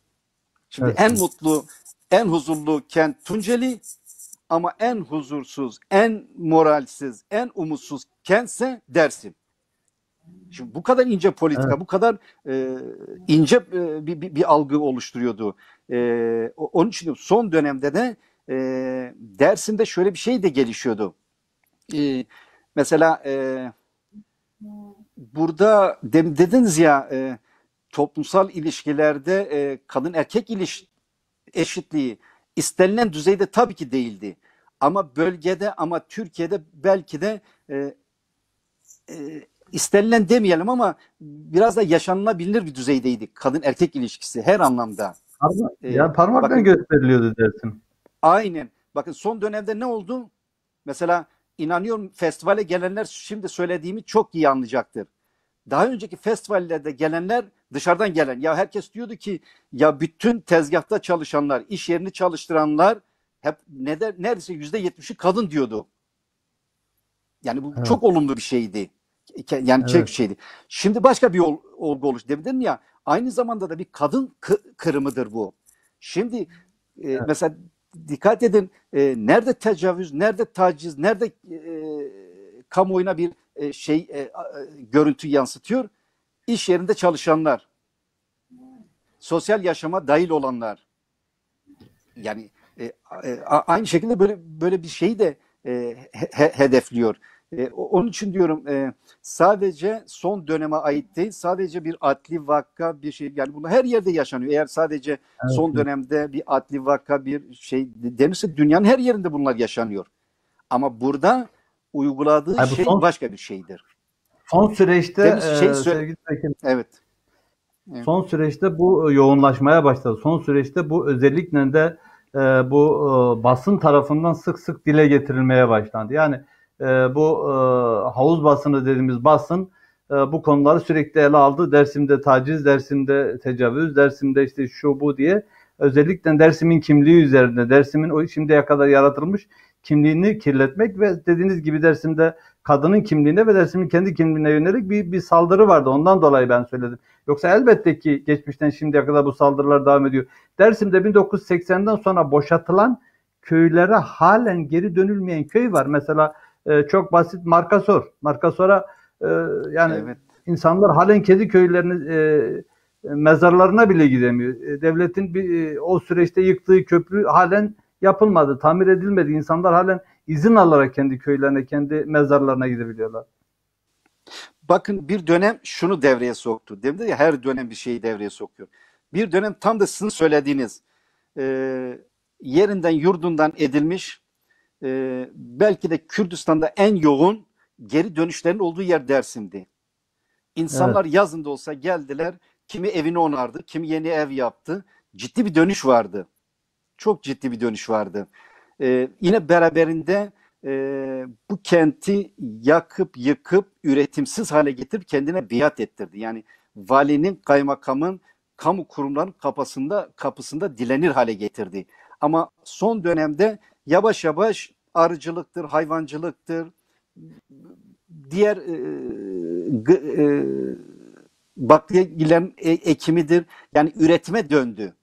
Şimdi evet. en mutlu, en huzurlu kent Tunceli ama en huzursuz, en moralsiz, en umutsuz kentse Dersim. Şimdi bu kadar ince politika, evet. bu kadar e, ince e, bir, bir, bir algı oluşturuyordu. E, onun için son dönemde de e, Dersim'de şöyle bir şey de gelişiyordu. E, mesela e, burada dediniz ya e, toplumsal ilişkilerde e, kadın erkek iliş eşitliği istenilen düzeyde tabii ki değildi. Ama bölgede ama Türkiye'de belki de e, e, istenilen demeyelim ama biraz da yaşanılabilir bir düzeydeydik kadın erkek ilişkisi her anlamda. Parmak, ee, ya parmakla bakın, gösteriliyordu dersin. Aynen. Bakın son dönemde ne oldu? Mesela inanıyorum festivale gelenler şimdi söylediğimi çok iyi anlayacaktır daha önceki festivallerde gelenler dışarıdan gelen. Ya herkes diyordu ki ya bütün tezgahta çalışanlar, iş yerini çalıştıranlar hep neden neredeyse yüzde yetmişi kadın diyordu. Yani bu evet. çok olumlu bir şeydi. Yani şey evet. çek şeydi. Şimdi başka bir ol, olgu oluş. Dedim ya aynı zamanda da bir kadın kırımıdır bu. Şimdi e, evet. mesela dikkat edin e, nerede tecavüz, nerede taciz, nerede e, kamuoyuna bir e, şey e, e görüntü yansıtıyor. İş yerinde çalışanlar, sosyal yaşama dahil olanlar. Yani e, e, aynı şekilde böyle böyle bir şeyi de e, he, hedefliyor. E, onun için diyorum e, sadece son döneme ait değil, sadece bir atli vaka bir şey yani bunu her yerde yaşanıyor. Eğer sadece evet. son dönemde bir atli vaka bir şey denirse dünyanın her yerinde bunlar yaşanıyor. Ama burada uyguladığı Hayır, şey son, başka bir şeydir. Son süreçte şey, e, sevgili Tekin, evet. evet. Son süreçte bu e, yoğunlaşmaya başladı. Son süreçte bu özellikle de e, bu e, basın tarafından sık sık dile getirilmeye başlandı. Yani e, bu e, havuz basını dediğimiz basın e, bu konuları sürekli ele aldı. Dersimde taciz, dersimde tecavüz, dersimde işte şu bu diye özellikle Dersim'in kimliği üzerinde, Dersim'in o şimdiye kadar yaratılmış kimliğini kirletmek ve dediğiniz gibi dersimde kadının kimliğine ve dersimin kendi kimliğine yönelik bir, bir saldırı vardı. Ondan dolayı ben söyledim. Yoksa elbette ki geçmişten şimdiye kadar bu saldırılar devam ediyor. Dersim'de 1980'den sonra boşatılan köylere halen geri dönülmeyen köy var. Mesela e, çok basit Markasor. Markasor'a e, yani evet. insanlar halen kedi köylerini e, mezarlarına bile gidemiyor. E, devletin bir, e, o süreçte yıktığı köprü halen yapılmadı, tamir edilmedi. İnsanlar halen izin alarak kendi köylerine, kendi mezarlarına gidebiliyorlar. Bakın bir dönem şunu devreye soktu. Demin de ya her dönem bir şeyi devreye sokuyor. Bir dönem tam da sizin söylediğiniz e, yerinden yurdundan edilmiş e, belki de Kürdistan'da en yoğun geri dönüşlerin olduğu yer Dersim'di. İnsanlar evet. yazında olsa geldiler kimi evini onardı, kimi yeni ev yaptı. Ciddi bir dönüş vardı çok ciddi bir dönüş vardı. E, yine beraberinde e, bu kenti yakıp yıkıp üretimsiz hale getirip kendine biat ettirdi. Yani valinin, kaymakamın, kamu kurumlarının kapısında, kapısında dilenir hale getirdi. Ama son dönemde yavaş yavaş arıcılıktır, hayvancılıktır, diğer e, e, bakliye e, ekimidir. Yani üretime döndü.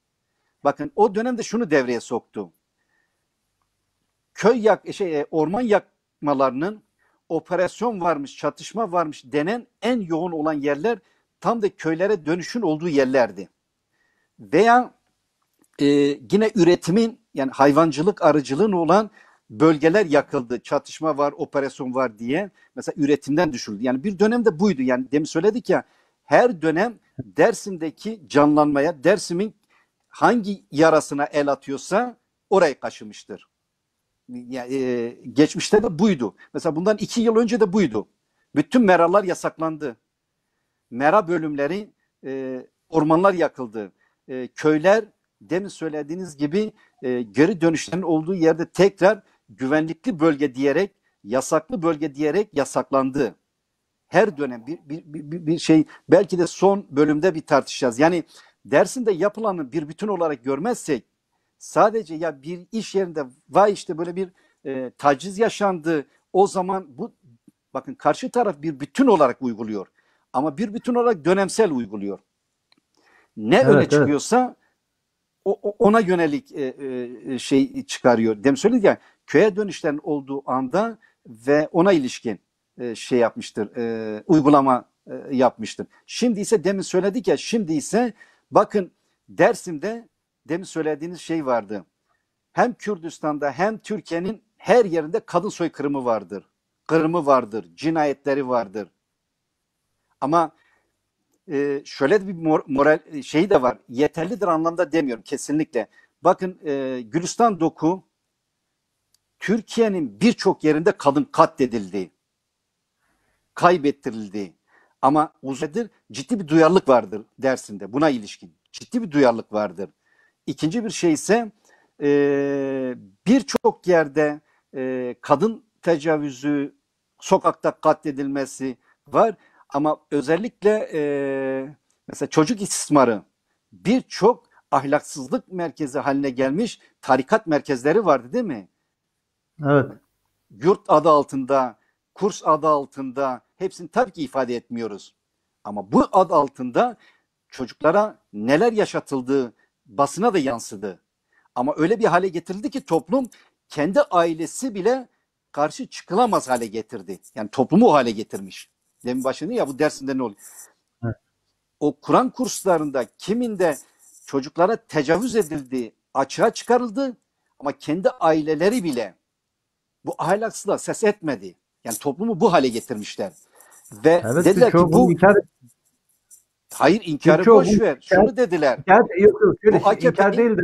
Bakın o dönemde şunu devreye soktu. Köy yak şey e, orman yakmalarının operasyon varmış, çatışma varmış denen en yoğun olan yerler tam da köylere dönüşün olduğu yerlerdi. Veya e, yine üretimin yani hayvancılık arıcılığın olan bölgeler yakıldı. Çatışma var, operasyon var diye. Mesela üretimden düşüldü. Yani bir dönemde buydu. Yani demin söyledik ya her dönem Dersim'deki canlanmaya, Dersim'in hangi yarasına el atıyorsa orayı kaşımıştır. Yani, e, geçmişte de buydu. Mesela bundan iki yıl önce de buydu. Bütün meralar yasaklandı. Mera bölümleri, e, ormanlar yakıldı. E, köyler demin söylediğiniz gibi e, geri dönüşlerin olduğu yerde tekrar güvenlikli bölge diyerek, yasaklı bölge diyerek yasaklandı. Her dönem bir, bir, bir, bir şey belki de son bölümde bir tartışacağız. Yani dersinde yapılanı bir bütün olarak görmezsek sadece ya bir iş yerinde vay işte böyle bir e, taciz yaşandı o zaman bu bakın karşı taraf bir bütün olarak uyguluyor ama bir bütün olarak dönemsel uyguluyor. Ne evet, öne çıkıyorsa evet. o, ona yönelik e, e, şey çıkarıyor. Dem söyledi ya köye dönüşlerin olduğu anda ve ona ilişkin e, şey yapmıştır. E, uygulama e, yapmıştır. Şimdi ise demin söyledik ya şimdi ise Bakın Dersim'de demin söylediğiniz şey vardı. Hem Kürdistan'da hem Türkiye'nin her yerinde kadın soykırımı vardır. Kırımı vardır, cinayetleri vardır. Ama e, şöyle bir mor, moral e, şeyi de var. Yeterlidir anlamda demiyorum kesinlikle. Bakın e, Gülistan Doku Türkiye'nin birçok yerinde kadın katledildi. Kaybettirildi. Ama uzaydır ciddi bir duyarlılık vardır dersinde buna ilişkin. Ciddi bir duyarlılık vardır. İkinci bir şey ise e, birçok yerde e, kadın tecavüzü, sokakta katledilmesi var. Ama özellikle e, mesela çocuk istismarı birçok ahlaksızlık merkezi haline gelmiş tarikat merkezleri vardı değil mi? Evet. Yurt adı altında, kurs adı altında Hepsini tabii ki ifade etmiyoruz. Ama bu ad altında çocuklara neler yaşatıldığı basına da yansıdı. Ama öyle bir hale getirildi ki toplum kendi ailesi bile karşı çıkılamaz hale getirdi. Yani toplumu o hale getirmiş. Demin başını ya bu dersinde ne oluyor? O Kur'an kurslarında kiminde çocuklara tecavüz edildi, açığa çıkarıldı ama kendi aileleri bile bu ahlaksızlığa ses etmedi. Yani toplumu bu hale getirmişler. Ve evet, dediler ki bu inkar... Hayır inkarı Türkiye boş ver. Inkar, Şunu dediler. İnkar, yok, yok, şöyle, bu AKP inkar değil de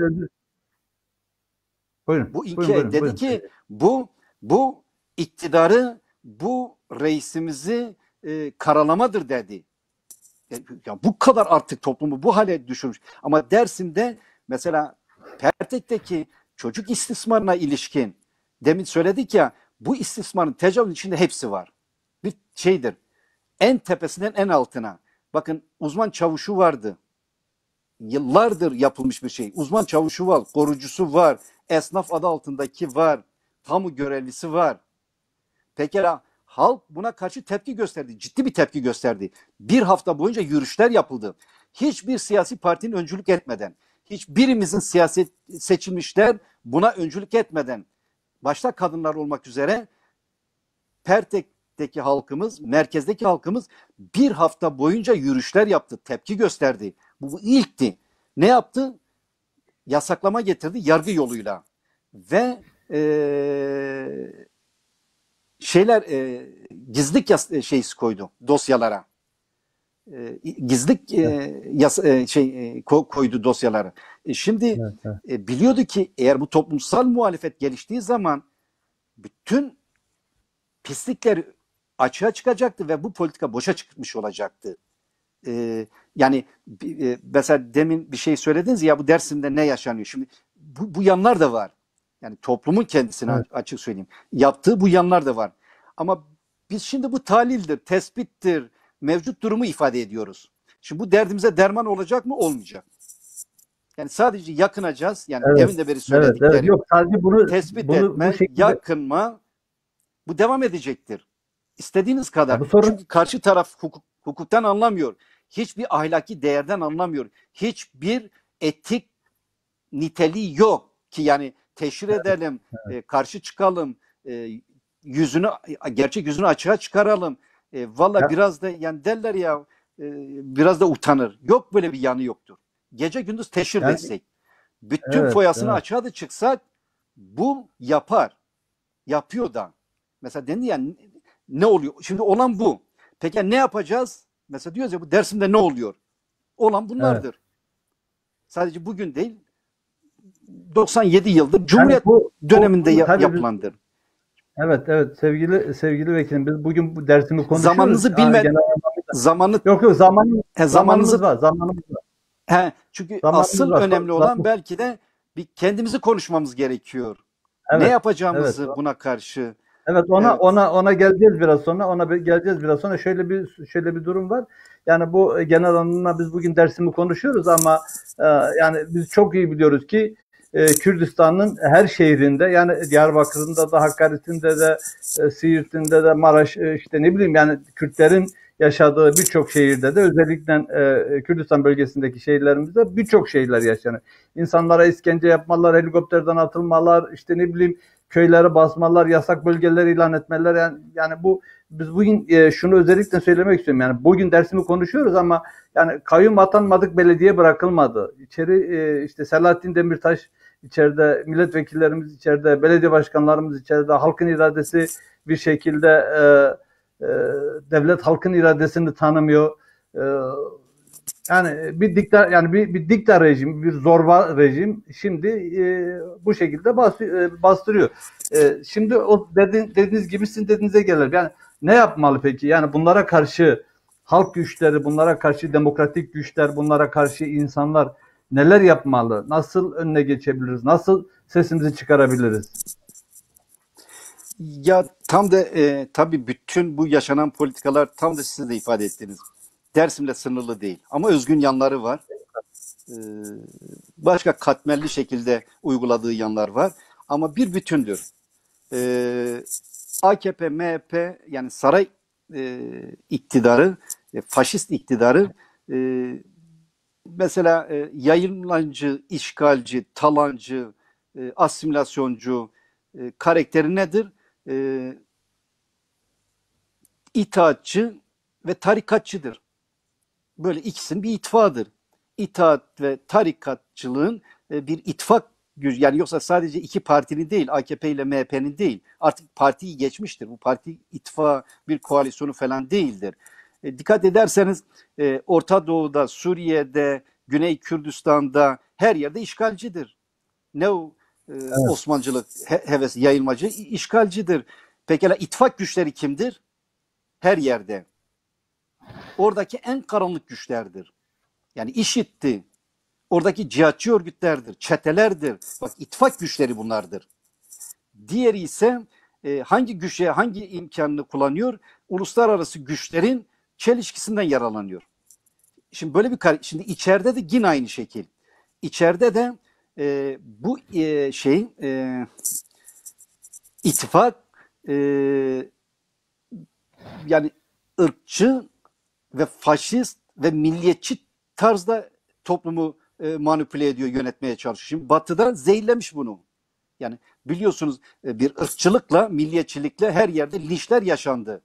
Buyurun. Bu inkar buyurun, dedi buyurun. ki bu bu iktidarı bu reisimizi e, karalamadır dedi. Ya bu kadar artık toplumu bu hale düşürmüş. Ama Dersim'de mesela Pertek'teki çocuk istismarına ilişkin demin söyledik ya bu istismarın tecavüz içinde hepsi var. Bir şeydir. En tepesinden en altına. Bakın uzman çavuşu vardı. Yıllardır yapılmış bir şey. Uzman çavuşu var, korucusu var, esnaf adı altındaki var, kamu görevlisi var. Pekala halk buna karşı tepki gösterdi. Ciddi bir tepki gösterdi. Bir hafta boyunca yürüyüşler yapıldı. Hiçbir siyasi partinin öncülük etmeden, hiçbirimizin siyaset seçilmişler buna öncülük etmeden, başta kadınlar olmak üzere Pertek kentteki halkımız, merkezdeki halkımız bir hafta boyunca yürüyüşler yaptı, tepki gösterdi. Bu, ilkti. Ne yaptı? Yasaklama getirdi yargı yoluyla. Ve e, şeyler e, gizlilik yas- e, şeysi koydu dosyalara. E, gizlilik e, yas- e, şey e, koydu dosyalara. E, şimdi evet, evet. E, biliyordu ki eğer bu toplumsal muhalefet geliştiği zaman bütün pislikleri açığa çıkacaktı ve bu politika boşa çıkmış olacaktı. Ee, yani e, mesela demin bir şey söylediniz ya bu dersinde ne yaşanıyor? Şimdi bu, bu yanlar da var. Yani toplumun kendisine evet. açık söyleyeyim. Yaptığı bu yanlar da var. Ama biz şimdi bu talildir, tespittir, mevcut durumu ifade ediyoruz. Şimdi bu derdimize derman olacak mı? Olmayacak. Yani sadece yakınacağız. Yani evet. demin de beri söylediklerim. Evet, evet. Yok sadece bunu tespit bunu, etme, bu şekilde... yakınma bu devam edecektir. İstediğiniz kadar. Ya bu sorun... Çünkü karşı taraf hukuk, hukuktan anlamıyor. Hiçbir ahlaki değerden anlamıyor. Hiçbir etik niteliği yok ki yani teşhir evet. edelim, evet. E, karşı çıkalım, e, yüzünü gerçek yüzünü açığa çıkaralım. E, Valla biraz da yani derler ya e, biraz da utanır. Yok böyle bir yanı yoktur. Gece gündüz teşhir yani, destek. Bütün evet, foyasını evet. açığa da çıksa bu yapar. Yapıyor da. Mesela dendi ya ne oluyor? Şimdi olan bu. Peki ne yapacağız? Mesela diyoruz ya bu dersimde ne oluyor? Olan bunlardır. Evet. Sadece bugün değil 97 yıldır Cumhuriyet yani bu, döneminde bu, ya, yapılandır. Evet evet sevgili sevgili vekilim biz bugün bu dersimi konuşuyoruz. Zamanınızı bilme zamanı Yok yok zaman he, zamanınız var zamanımız var. He, çünkü zamanımız asıl var, önemli olan belki de bir kendimizi konuşmamız gerekiyor. Evet, ne yapacağımızı evet, buna karşı Evet ona evet. ona ona geleceğiz biraz sonra. Ona bir, geleceğiz biraz sonra. Şöyle bir şöyle bir durum var. Yani bu e, genel anlamda biz bugün dersimi konuşuyoruz ama e, yani biz çok iyi biliyoruz ki e, Kürdistan'ın her şehrinde yani Diyarbakır'ında da Hakkari'sinde de e, Siirt'inde de Maraş e, işte ne bileyim yani Kürtlerin yaşadığı birçok şehirde de özellikle e, Kürdistan bölgesindeki şehirlerimizde birçok şehirler yaşanır. İnsanlara iskence yapmalar, helikopterden atılmalar, işte ne bileyim köylere basmalar, yasak bölgeler ilan etmeler yani, yani bu biz bugün e, şunu özellikle söylemek istiyorum. Yani bugün dersimi konuşuyoruz ama yani kayyum atanmadık belediye bırakılmadı. İçeri e, işte Selahattin Demirtaş içeride, milletvekillerimiz içeride, belediye başkanlarımız içeride, halkın iradesi bir şekilde e, e, devlet halkın iradesini tanımıyor. E, yani e, bir diktat yani bir, bir dikta rejim, bir zorba rejim şimdi e, bu şekilde bas, e, bastırıyor. E, şimdi o dedin, dediğiniz gibi sizin dediğinize gelir. Yani ne yapmalı peki? Yani bunlara karşı halk güçleri, bunlara karşı demokratik güçler, bunlara karşı insanlar neler yapmalı? Nasıl önüne geçebiliriz? Nasıl sesimizi çıkarabiliriz? Ya tam da e, tabii bütün bu yaşanan politikalar tam da sizin de ifade ettiniz. Dersim'le sınırlı değil. Ama özgün yanları var. Ee, başka katmerli şekilde uyguladığı yanlar var. Ama bir bütündür. Ee, AKP, MHP yani saray e, iktidarı, e, faşist iktidarı e, mesela e, yayınlancı, işgalci, talancı, e, asimilasyoncu e, karakteri nedir? E, itaatçı ve tarikatçıdır böyle ikisinin bir itfadır. İtaat ve tarikatçılığın e, bir itfak gücü yani yoksa sadece iki partinin değil AKP ile MHP'nin değil artık partiyi geçmiştir. Bu parti itfa bir koalisyonu falan değildir. E, dikkat ederseniz e, Orta Doğu'da, Suriye'de, Güney Kürdistan'da her yerde işgalcidir. Ne o e, evet. Osmancılık he, hevesi yayılmacı işgalcidir. Pekala itfak güçleri kimdir? Her yerde. Oradaki en karanlık güçlerdir. Yani işitti. Oradaki cihatçı örgütlerdir, çetelerdir. Bak ittifak güçleri bunlardır. Diğeri ise e, hangi güçe, hangi imkanını kullanıyor? Uluslararası güçlerin çelişkisinden yaralanıyor. Şimdi böyle bir şimdi içeride de yine aynı şekil. İçeride de e, bu e, şey e, ittifak e, yani ırkçı ve faşist ve milliyetçi tarzda toplumu e, manipüle ediyor, yönetmeye çalışıyor. Şimdi Batı'da zehirlemiş bunu. Yani biliyorsunuz e, bir ırkçılıkla, milliyetçilikle her yerde linçler yaşandı.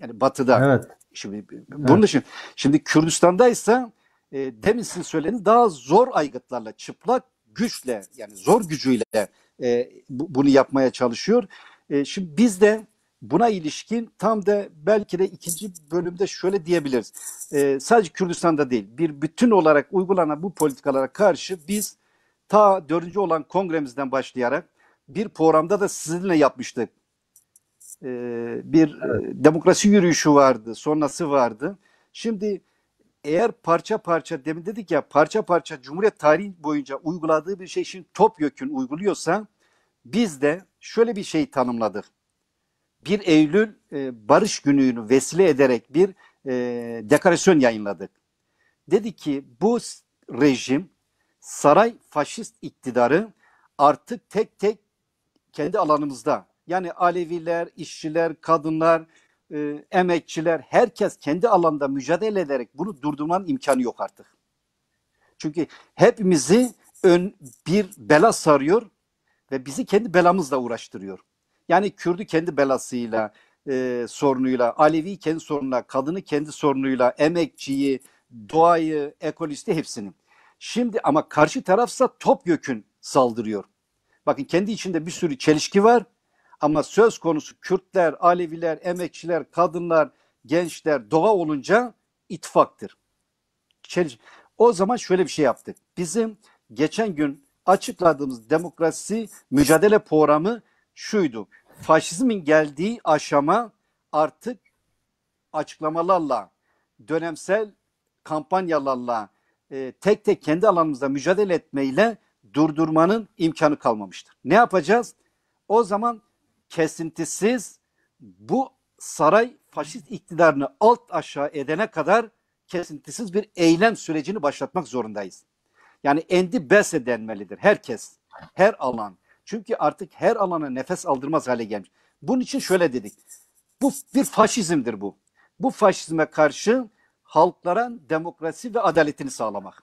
Yani Batı'da. Evet. Şimdi e, bunun evet. şimdi Kürdistan'da ise e, demin sizin söylediğiniz daha zor aygıtlarla, çıplak güçle yani zor gücüyle e, bu, bunu yapmaya çalışıyor. E, şimdi biz de Buna ilişkin tam da belki de ikinci bölümde şöyle diyebiliriz. E, sadece Kürdistan'da değil, bir bütün olarak uygulanan bu politikalara karşı biz ta dördüncü olan kongremizden başlayarak bir programda da sizinle yapmıştık. Ee, e, bir evet. demokrasi yürüyüşü vardı, sonrası vardı. Şimdi eğer parça parça, demin dedik ya parça parça Cumhuriyet tarihi boyunca uyguladığı bir şey şimdi topyekun uyguluyorsa biz de şöyle bir şey tanımladık 1 Eylül e, Barış Günü'nü vesile ederek bir e, dekorasyon yayınladık. Dedi ki bu rejim saray faşist iktidarı artık tek tek kendi alanımızda yani Aleviler, işçiler, kadınlar, e, emekçiler herkes kendi alanda mücadele ederek bunu durdurmanın imkanı yok artık. Çünkü hepimizi ön, bir bela sarıyor ve bizi kendi belamızla uğraştırıyor. Yani Kürdü kendi belasıyla, e, sorunuyla, Alevi kendi sorunuyla, kadını kendi sorunuyla, emekçiyi, doğayı, ekolisti hepsinin. Şimdi ama karşı tarafsa topyekün saldırıyor. Bakın kendi içinde bir sürü çelişki var ama söz konusu Kürtler, Aleviler, emekçiler, kadınlar, gençler, doğa olunca ittifaktır. Çeliş o zaman şöyle bir şey yaptık. Bizim geçen gün açıkladığımız demokrasi mücadele programı şuydu faşizmin geldiği aşama artık açıklamalarla, dönemsel kampanyalarla e, tek tek kendi alanımızda mücadele etmeyle durdurmanın imkanı kalmamıştır. Ne yapacağız? O zaman kesintisiz bu saray faşist iktidarını alt aşağı edene kadar kesintisiz bir eylem sürecini başlatmak zorundayız. Yani endi bes denmelidir herkes, her alan. Çünkü artık her alana nefes aldırmaz hale gelmiş. Bunun için şöyle dedik. Bu bir faşizmdir bu. Bu faşizme karşı halklara demokrasi ve adaletini sağlamak.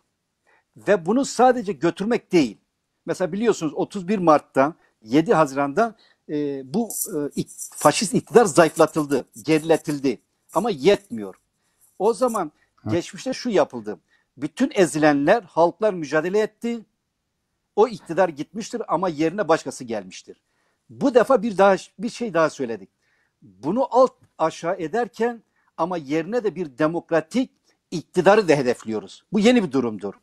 Ve bunu sadece götürmek değil. Mesela biliyorsunuz 31 Mart'ta 7 Haziran'da e, bu e, faşist iktidar zayıflatıldı, geriletildi ama yetmiyor. O zaman ha. geçmişte şu yapıldı. Bütün ezilenler halklar mücadele etti o iktidar gitmiştir ama yerine başkası gelmiştir. Bu defa bir daha bir şey daha söyledik. Bunu alt aşağı ederken ama yerine de bir demokratik iktidarı da hedefliyoruz. Bu yeni bir durumdur.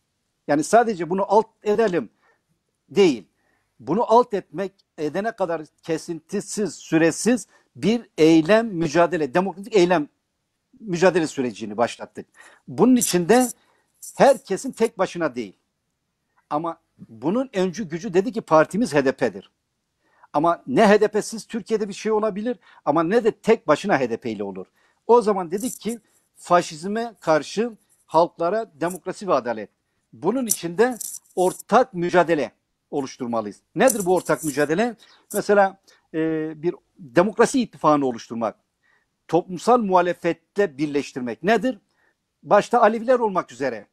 Yani sadece bunu alt edelim değil. Bunu alt etmek edene kadar kesintisiz, süresiz bir eylem mücadele, demokratik eylem mücadele sürecini başlattık. Bunun içinde herkesin tek başına değil. Ama bunun öncü gücü dedi ki partimiz HDP'dir. Ama ne HDP'siz Türkiye'de bir şey olabilir ama ne de tek başına HDP olur. O zaman dedik ki faşizme karşı halklara demokrasi ve adalet. Bunun içinde ortak mücadele oluşturmalıyız. Nedir bu ortak mücadele? Mesela e, bir demokrasi ittifakını oluşturmak, toplumsal muhalefette birleştirmek nedir? Başta Aleviler olmak üzere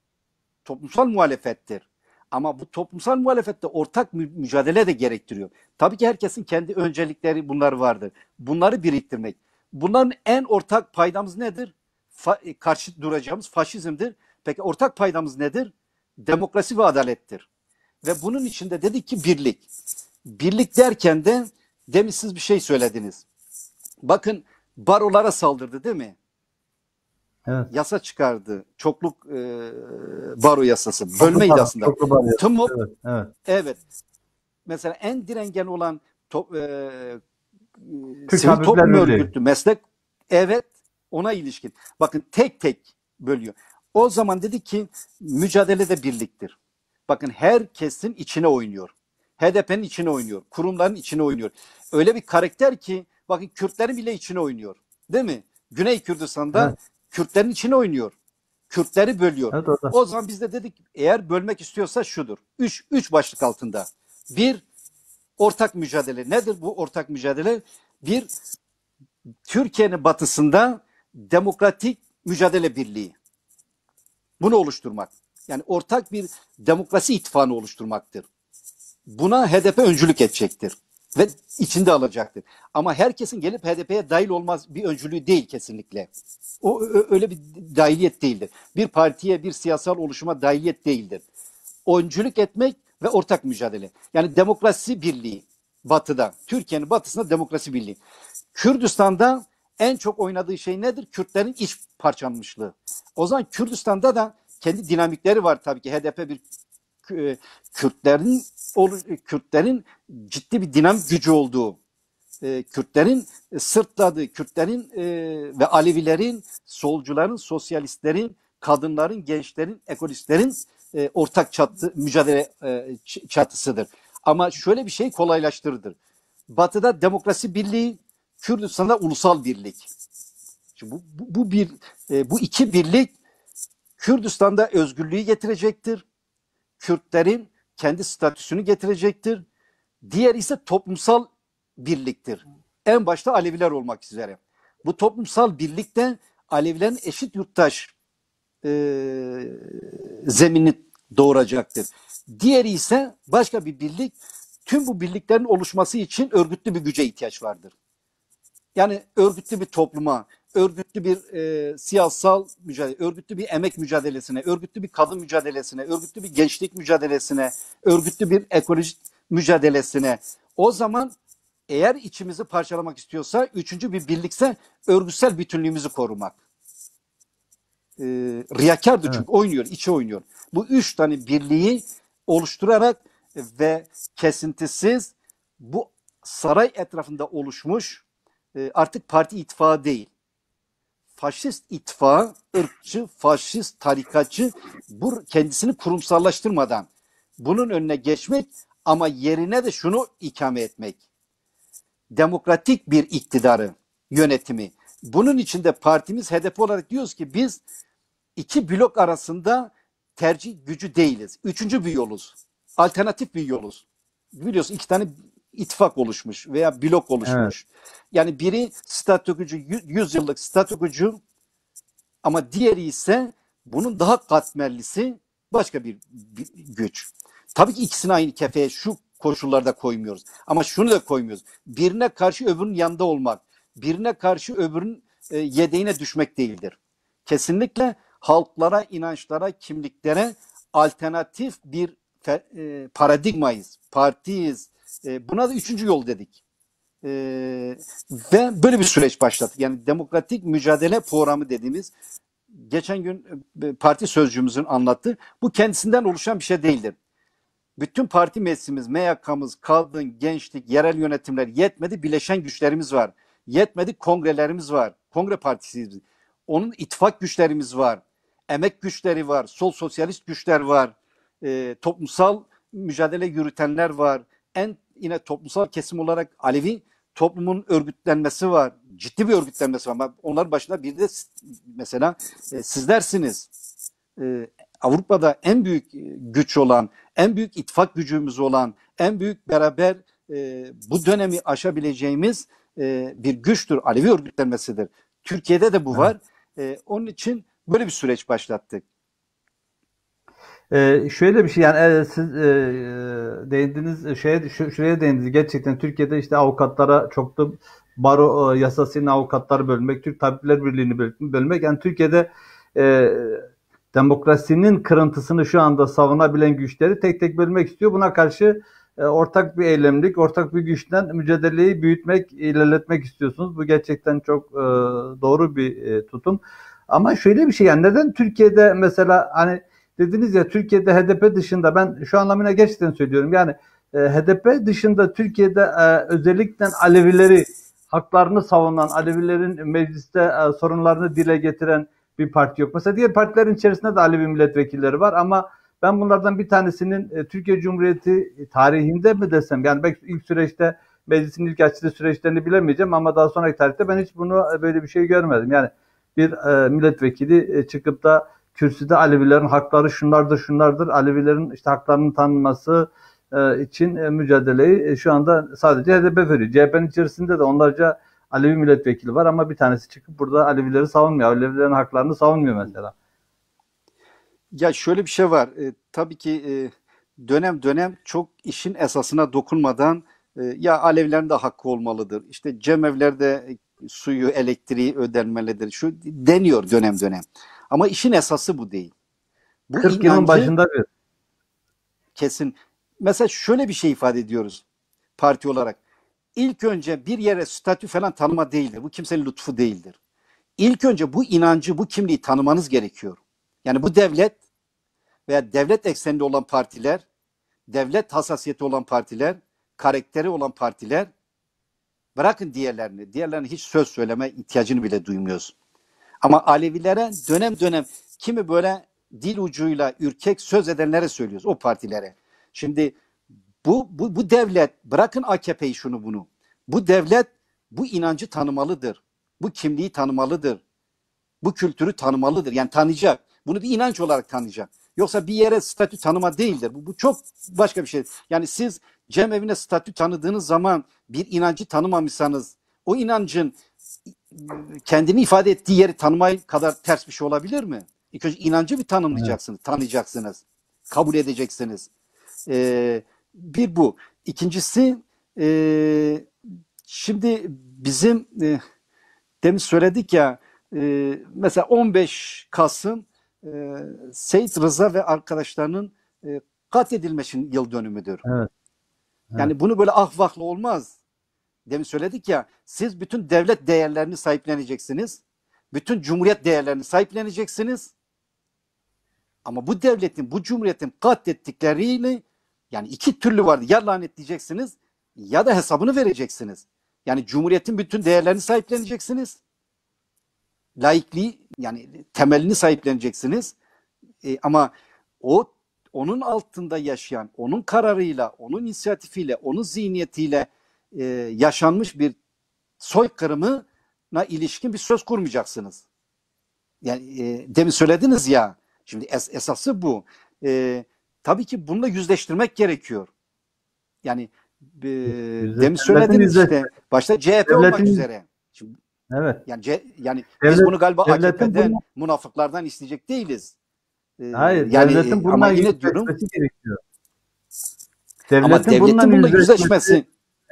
toplumsal muhalefettir. Ama bu toplumsal muhalefette ortak mücadele de gerektiriyor. Tabii ki herkesin kendi öncelikleri bunlar vardır. Bunları biriktirmek. Bunların en ortak paydamız nedir? Fa- e, karşı duracağımız faşizmdir. Peki ortak paydamız nedir? Demokrasi ve adalettir. Ve bunun içinde dedik ki birlik. Birlik derken de demin siz bir şey söylediniz. Bakın barolara saldırdı değil mi? Evet. Yasa çıkardı. Çokluk e, baro yasası. Bölmeydi aslında. Çoklu yasası. TMOB, evet, evet. evet. Mesela en direngen olan top, e, sivil toplum örgütü, meslek evet ona ilişkin. Bakın tek tek bölüyor. O zaman dedi ki mücadele de birliktir. Bakın herkesin içine oynuyor. HDP'nin içine oynuyor. Kurumların içine oynuyor. Öyle bir karakter ki bakın Kürtlerin bile içine oynuyor. Değil mi? Güney Kürdistan'da evet. Kürtlerin içine oynuyor. Kürtleri bölüyor. Evet, evet. O zaman biz de dedik eğer bölmek istiyorsa şudur. Üç, üç başlık altında. Bir, ortak mücadele. Nedir bu ortak mücadele? Bir, Türkiye'nin batısında demokratik mücadele birliği. Bunu oluşturmak. Yani ortak bir demokrasi ittifanı oluşturmaktır. Buna HDP öncülük edecektir ve içinde alacaktır. Ama herkesin gelip HDP'ye dahil olmaz bir öncülüğü değil kesinlikle. O öyle bir dahiliyet değildir. Bir partiye, bir siyasal oluşuma dahiliyet değildir. Öncülük etmek ve ortak mücadele. Yani demokrasi birliği batıda. Türkiye'nin batısında demokrasi birliği. Kürdistan'da en çok oynadığı şey nedir? Kürtlerin iç parçalanmışlığı. O zaman Kürdistan'da da kendi dinamikleri var tabii ki. HDP bir e, Kürtlerin e, Kürtlerin ciddi bir dinamik gücü olduğu, e, Kürtlerin sırtladığı, Kürtlerin ve Alevilerin, solcuların, sosyalistlerin, kadınların, gençlerin, ekolistlerin ortak çatı, mücadele çatısıdır. Ama şöyle bir şey kolaylaştırır. Batı'da demokrasi birliği, Kürdistan'da ulusal birlik. Şimdi bu, bu, bu bir bu iki birlik Kürdistan'da özgürlüğü getirecektir. Kürtlerin kendi statüsünü getirecektir. Diğer ise toplumsal birliktir. En başta Aleviler olmak üzere. Bu toplumsal birlikten Alevilerin eşit yurttaş e, zemini doğuracaktır. Diğeri ise başka bir birlik. Tüm bu birliklerin oluşması için örgütlü bir güce ihtiyaç vardır. Yani örgütlü bir topluma, örgütlü bir e, siyasal mücadele, örgütlü bir emek mücadelesine, örgütlü bir kadın mücadelesine, örgütlü bir gençlik mücadelesine, örgütlü bir ekolojik mücadelesine. O zaman eğer içimizi parçalamak istiyorsa üçüncü bir birlikse örgütsel bütünlüğümüzü korumak. E, riyakardı evet. çünkü oynuyor, içi oynuyor. Bu üç tane birliği oluşturarak ve kesintisiz bu saray etrafında oluşmuş e, artık parti ittifakı değil faşist itfağı ırkçı, faşist, tarikatçı bu kendisini kurumsallaştırmadan bunun önüne geçmek ama yerine de şunu ikame etmek. Demokratik bir iktidarı, yönetimi. Bunun için de partimiz hedef olarak diyoruz ki biz iki blok arasında tercih gücü değiliz. Üçüncü bir yoluz. Alternatif bir yoluz. Biliyorsun iki tane ittifak oluşmuş veya blok oluşmuş. Evet. Yani biri statükücü 100 yıllık statükücü ama diğeri ise bunun daha katmerlisi başka bir, bir güç. Tabii ki ikisini aynı kefeye şu koşullarda koymuyoruz. Ama şunu da koymuyoruz. Birine karşı öbürünün yanında olmak, birine karşı öbürünün e, yedeğine düşmek değildir. Kesinlikle halklara, inançlara, kimliklere alternatif bir fe, e, paradigmayız, partiyiz, e, buna da üçüncü yol dedik. E, ve böyle bir süreç başlattık. Yani demokratik mücadele programı dediğimiz geçen gün e, parti sözcüğümüzün anlattığı Bu kendisinden oluşan bir şey değildir. Bütün parti meclisimiz, MYK'mız, kadın, gençlik, yerel yönetimler yetmedi. Bileşen güçlerimiz var. Yetmedi kongrelerimiz var. Kongre partisiyiz. Onun ittifak güçlerimiz var. Emek güçleri var. Sol sosyalist güçler var. E, toplumsal mücadele yürütenler var en yine toplumsal kesim olarak Alevi toplumun örgütlenmesi var. Ciddi bir örgütlenmesi var ama onların başında bir de mesela e, sizlersiniz. E, Avrupa'da en büyük e, güç olan, en büyük itfak gücümüz olan, en büyük beraber e, bu dönemi aşabileceğimiz e, bir güçtür. Alevi örgütlenmesidir. Türkiye'de de bu var. Evet. E, onun için böyle bir süreç başlattık. Ee, şöyle bir şey yani e, siz e, e değindiniz e, şeye şuraya değindiniz gerçekten Türkiye'de işte avukatlara çok da baro e, yasasını avukatlar bölmek, Türk Tabipler Birliği'ni bölmek yani Türkiye'de e, demokrasinin kırıntısını şu anda savunabilen güçleri tek tek bölmek istiyor. Buna karşı e, ortak bir eylemlik, ortak bir güçten mücadeleyi büyütmek, ilerletmek istiyorsunuz. Bu gerçekten çok e, doğru bir e, tutum. Ama şöyle bir şey yani neden Türkiye'de mesela hani Dediniz ya Türkiye'de HDP dışında ben şu anlamına gerçekten söylüyorum. Yani e, HDP dışında Türkiye'de e, özellikle Alevileri haklarını savunan, Alevilerin mecliste e, sorunlarını dile getiren bir parti yok. Mesela diğer partilerin içerisinde de Alevi milletvekilleri var ama ben bunlardan bir tanesinin e, Türkiye Cumhuriyeti tarihinde mi desem yani belki ilk süreçte meclisin ilk açtığı süreçlerini bilemeyeceğim ama daha sonraki tarihte ben hiç bunu e, böyle bir şey görmedim. Yani bir e, milletvekili e, çıkıp da kürsüde Alevilerin hakları şunlardır şunlardır. Alevilerin işte haklarının tanınması e, için e, mücadeleyi e, şu anda sadece HDP veriyor. CHP'nin içerisinde de onlarca Alevi milletvekili var ama bir tanesi çıkıp burada Alevileri savunmuyor. Alevilerin haklarını savunmuyor mesela. Ya şöyle bir şey var. E, tabii ki e, dönem dönem çok işin esasına dokunmadan e, ya Alevilerin de hakkı olmalıdır. İşte cemevlerde suyu, elektriği ödenmelidir. Şu deniyor dönem dönem. Ama işin esası bu değil. Bu 40 inancı, yılın başında bir. Kesin. Mesela şöyle bir şey ifade ediyoruz parti olarak. İlk önce bir yere statü falan tanıma değildir. Bu kimsenin lütfu değildir. İlk önce bu inancı, bu kimliği tanımanız gerekiyor. Yani bu devlet veya devlet eksenli olan partiler, devlet hassasiyeti olan partiler, karakteri olan partiler bırakın diğerlerini. Diğerlerine hiç söz söyleme ihtiyacını bile duymuyoruz. Ama Alevilere dönem dönem kimi böyle dil ucuyla ürkek söz edenlere söylüyoruz o partilere. Şimdi bu, bu, bu devlet bırakın AKP'yi şunu bunu. Bu devlet bu inancı tanımalıdır. Bu kimliği tanımalıdır. Bu kültürü tanımalıdır. Yani tanıyacak. Bunu bir inanç olarak tanıyacak. Yoksa bir yere statü tanıma değildir. Bu, bu çok başka bir şey. Yani siz cemevine statü tanıdığınız zaman bir inancı tanımamışsanız o inancın kendini ifade ettiği yeri tanımayın kadar ters bir şey olabilir mi? İlk önce inancı bir tanımlayacaksınız, evet. tanıyacaksınız, kabul edeceksiniz. Ee, bir bu. İkincisi e, şimdi bizim e, demin söyledik ya e, mesela 15 Kasım e, Seyit Rıza ve arkadaşlarının e, katledilmesinin yıl dönümüdür. Evet. Yani bunu böyle ahvakla olmaz demin söyledik ya siz bütün devlet değerlerini sahipleneceksiniz. Bütün cumhuriyet değerlerini sahipleneceksiniz. Ama bu devletin, bu cumhuriyetin katlettikleriyle yani iki türlü vardı. Ya lanetleyeceksiniz ya da hesabını vereceksiniz. Yani cumhuriyetin bütün değerlerini sahipleneceksiniz. Laikliği yani temelini sahipleneceksiniz. E, ama o onun altında yaşayan, onun kararıyla, onun inisiyatifiyle, onun zihniyetiyle e, yaşanmış bir soykırımına ilişkin bir söz kurmayacaksınız. Yani e, demin söylediniz ya, şimdi es, esası bu. E, tabii ki bununla yüzleştirmek gerekiyor. Yani e, demin söylediniz işte, başta CHP devletin, olmak üzere. Şimdi, evet. Yani, C, yani Devlet, biz bunu galiba AKP'den, bunu... münafıklardan isteyecek değiliz. E, Hayır, yani, devletin e, bununla ama yine diyorum, gerekiyor. Devletin ama devletin bununla yüzleşmesi, yüzleşmesi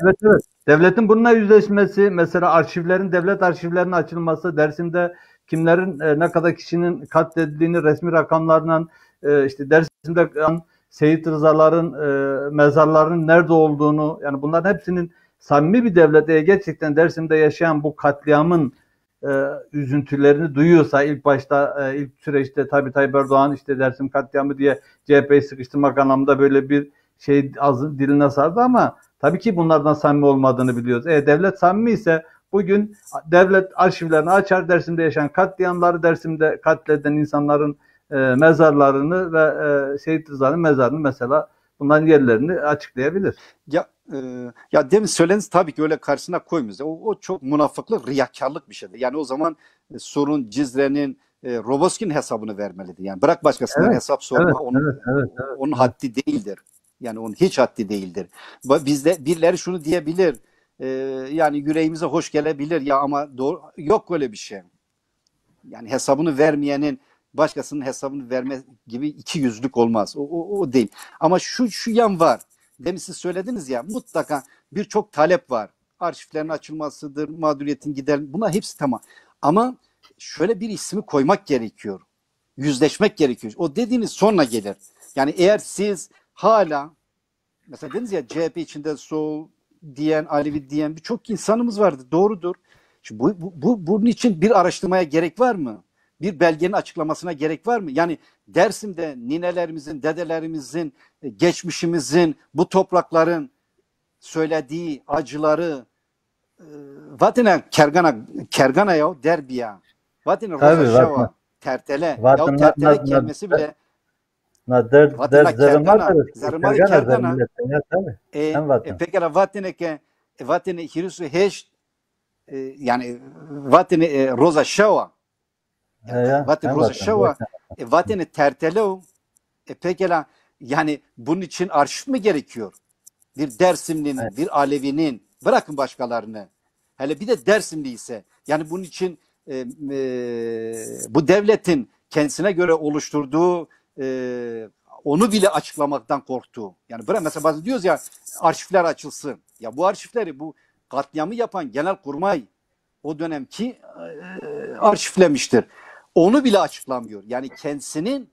Evet evet. Devletin bununla yüzleşmesi mesela arşivlerin devlet arşivlerinin açılması Dersim'de kimlerin e, ne kadar kişinin katledildiğini resmi rakamlarla e, işte Dersim'de Seyit Rızaların e, mezarlarının nerede olduğunu yani bunların hepsinin samimi bir devlete gerçekten Dersim'de yaşayan bu katliamın e, üzüntülerini duyuyorsa ilk başta e, ilk süreçte tabii Tayyip Erdoğan işte Dersim katliamı diye CHP'yi sıkıştırmak anlamında böyle bir şey az diline sardı ama Tabii ki bunlardan samimi olmadığını biliyoruz. E, devlet samimi ise bugün devlet arşivlerini açar Dersim'de yaşayan katliamları Dersim'de katleden insanların e, mezarlarını ve e, Şehit Rıza'nın mezarını mesela bunların yerlerini açıklayabilir. Ya e, ya demin söylediğiniz tabii ki öyle karşısına koymuyoruz. O, o çok münafıklık, riyakarlık bir şeydi. Yani o zaman e, sorun Cizre'nin e, Roboskin hesabını vermeliydi. Yani bırak başkasına evet, hesap sorma. Evet, onun, evet, evet, evet. onun haddi değildir. Yani onun hiç haddi değildir. Bizde birileri şunu diyebilir. E, yani yüreğimize hoş gelebilir ya ama doğru, yok böyle bir şey. Yani hesabını vermeyenin başkasının hesabını verme gibi iki yüzlük olmaz. O, o, o değil. Ama şu şu yan var. Demin siz söylediniz ya mutlaka birçok talep var. Arşivlerin açılmasıdır, mağduriyetin gider. Buna hepsi tamam. Ama şöyle bir ismi koymak gerekiyor. Yüzleşmek gerekiyor. O dediğiniz sonra gelir. Yani eğer siz hala mesela dediniz ya CHP içinde sol diyen, Alevi diyen birçok insanımız vardı. Doğrudur. Şimdi bu, bu, bu, bunun için bir araştırmaya gerek var mı? Bir belgenin açıklamasına gerek var mı? Yani Dersim'de ninelerimizin, dedelerimizin, e, geçmişimizin, bu toprakların söylediği acıları e, vatine kergana kergana ya derbiya. Vatine roşaşava tertele. Vatine, ya tertele kelimesi bile در در E زرمات کردن پیکر واتنه که واتنه هیروس هشت yani vatini e, roza şava e, vatini roza şava vatini e, tertelo e pekala yani bunun için arşiv mi gerekiyor? Bir Dersimli'nin, evet. bir Alevi'nin bırakın başkalarını. Hele bir de Dersimli ise yani bunun için e, e, bu devletin kendisine göre oluşturduğu e, onu bile açıklamaktan korktuğum. Yani böyle mesela bazı diyoruz ya arşivler açılsın. Ya bu arşivleri bu katliamı yapan genel kurmay o dönemki e, arşivlemiştir. Onu bile açıklamıyor. Yani kendisinin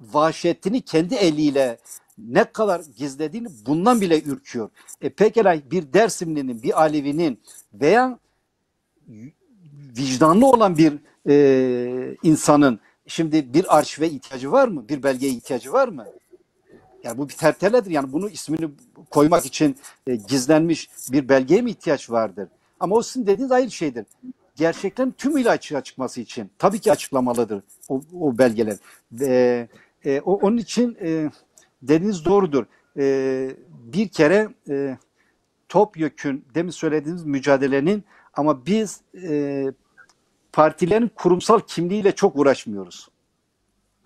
vahşetini kendi eliyle ne kadar gizlediğini bundan bile ürküyor. E pekala bir Dersimlinin, bir Alevinin veya vicdanlı olan bir e, insanın Şimdi bir arşive ihtiyacı var mı? Bir belgeye ihtiyacı var mı? Yani bu bir terteledir. Yani bunu ismini koymak için e, gizlenmiş bir belgeye mi ihtiyaç vardır? Ama o sizin dediğiniz ayrı şeydir. Gerçeklerin tümüyle açığa çıkması için tabii ki açıklamalıdır o, o belgeler. E, e, o, onun için e, dediğiniz doğrudur. E, bir kere e, topyekün demin söylediğiniz mücadelenin ama biz e, partilerin kurumsal kimliğiyle çok uğraşmıyoruz.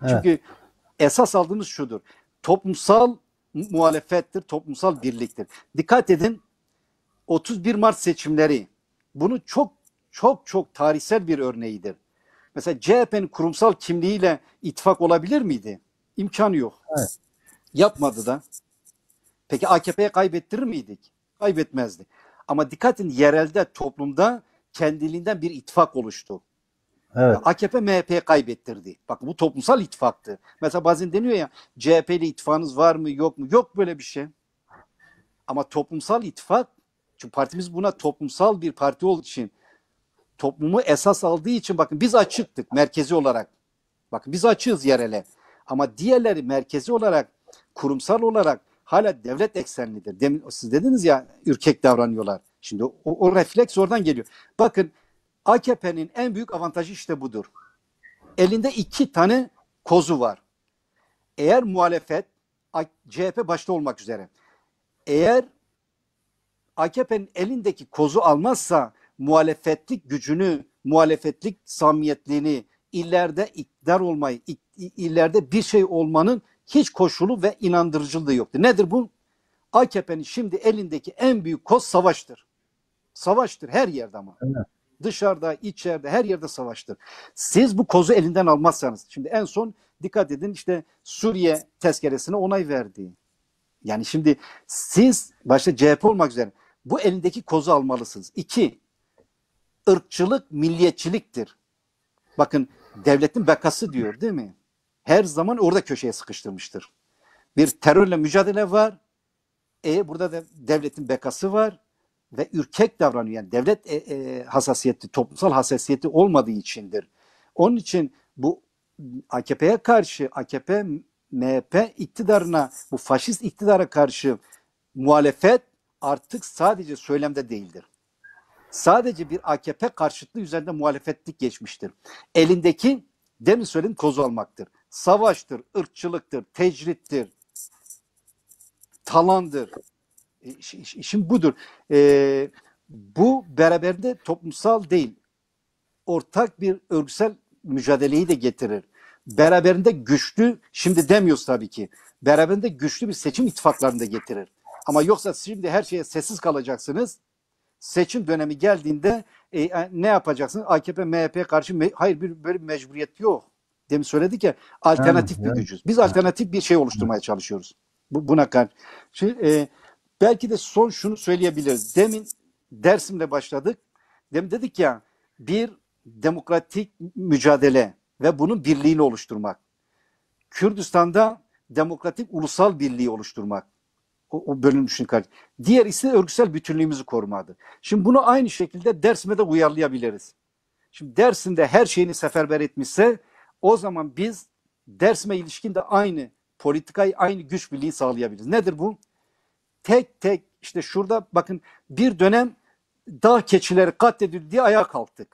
Evet. Çünkü esas aldığımız şudur. Toplumsal muhalefettir, toplumsal birliktir. Dikkat edin 31 Mart seçimleri bunu çok çok çok tarihsel bir örneğidir. Mesela CHP'nin kurumsal kimliğiyle ittifak olabilir miydi? İmkanı yok. Evet. Yapmadı da. Peki AKP'ye kaybettirir miydik? Kaybetmezdi. Ama dikkatin yerelde toplumda kendiliğinden bir ittifak oluştu. Evet. AKP MHP kaybettirdi. Bak bu toplumsal ittifaktı. Mesela bazen deniyor ya CHP ile ittifakınız var mı yok mu? Yok böyle bir şey. Ama toplumsal ittifak çünkü partimiz buna toplumsal bir parti olduğu için toplumu esas aldığı için bakın biz açıktık merkezi olarak. Bakın biz açığız yerele. Ama diğerleri merkezi olarak kurumsal olarak hala devlet eksenlidir. Demin siz dediniz ya ürkek davranıyorlar. Şimdi o, o refleks oradan geliyor. Bakın AKP'nin en büyük avantajı işte budur. Elinde iki tane kozu var. Eğer muhalefet CHP başta olmak üzere eğer AKP'nin elindeki kozu almazsa muhalefetlik gücünü, muhalefetlik samiyetliğini, ileride iktidar olmayı, ileride bir şey olmanın hiç koşulu ve inandırıcılığı yoktu. Nedir bu? AKP'nin şimdi elindeki en büyük koz savaştır. Savaştır her yerde ama. Evet. Dışarıda, içeride, her yerde savaştır. Siz bu kozu elinden almazsanız. Şimdi en son dikkat edin işte Suriye tezkeresine onay verdi. Yani şimdi siz başta CHP olmak üzere bu elindeki kozu almalısınız. İki, ırkçılık milliyetçiliktir. Bakın devletin bekası diyor değil mi? Her zaman orada köşeye sıkıştırmıştır. Bir terörle mücadele var. E burada da devletin bekası var ve ürkek davranıyor. Yani devlet e, e, hassasiyeti, toplumsal hassasiyeti olmadığı içindir. Onun için bu AKP'ye karşı, AKP, MHP iktidarına, bu faşist iktidara karşı muhalefet artık sadece söylemde değildir. Sadece bir AKP karşıtlığı üzerinde muhalefetlik geçmiştir. Elindeki demin söyledim koz almaktır. Savaştır, ırkçılıktır, tecrittir, talandır, İş, budur. E, bu beraberinde toplumsal değil, ortak bir örgüsel mücadeleyi de getirir. Beraberinde güçlü, şimdi demiyoruz tabii ki, beraberinde güçlü bir seçim ittifaklarını da getirir. Ama yoksa şimdi her şeye sessiz kalacaksınız. Seçim dönemi geldiğinde e, e ne yapacaksınız? AKP, mhp karşı me- hayır bir böyle bir mecburiyet yok. Demin söyledik ya alternatif yani, bir yani. gücüz. Biz alternatif bir şey oluşturmaya çalışıyoruz. Bu, buna karşı. Şimdi, e, Belki de son şunu söyleyebiliriz. Demin dersimle başladık. Demin dedik ya bir demokratik mücadele ve bunun birliğini oluşturmak. Kürdistan'da demokratik ulusal birliği oluşturmak. O, o bölünmüşün karşı. Diğer ise örgütsel bütünlüğümüzü korumadı. Şimdi bunu aynı şekilde dersime de uyarlayabiliriz. Şimdi dersinde her şeyini seferber etmişse o zaman biz dersime ilişkin de aynı politikayı, aynı güç birliği sağlayabiliriz. Nedir bu? tek tek işte şurada bakın bir dönem dağ keçileri katledildi diye ayağa kalktık.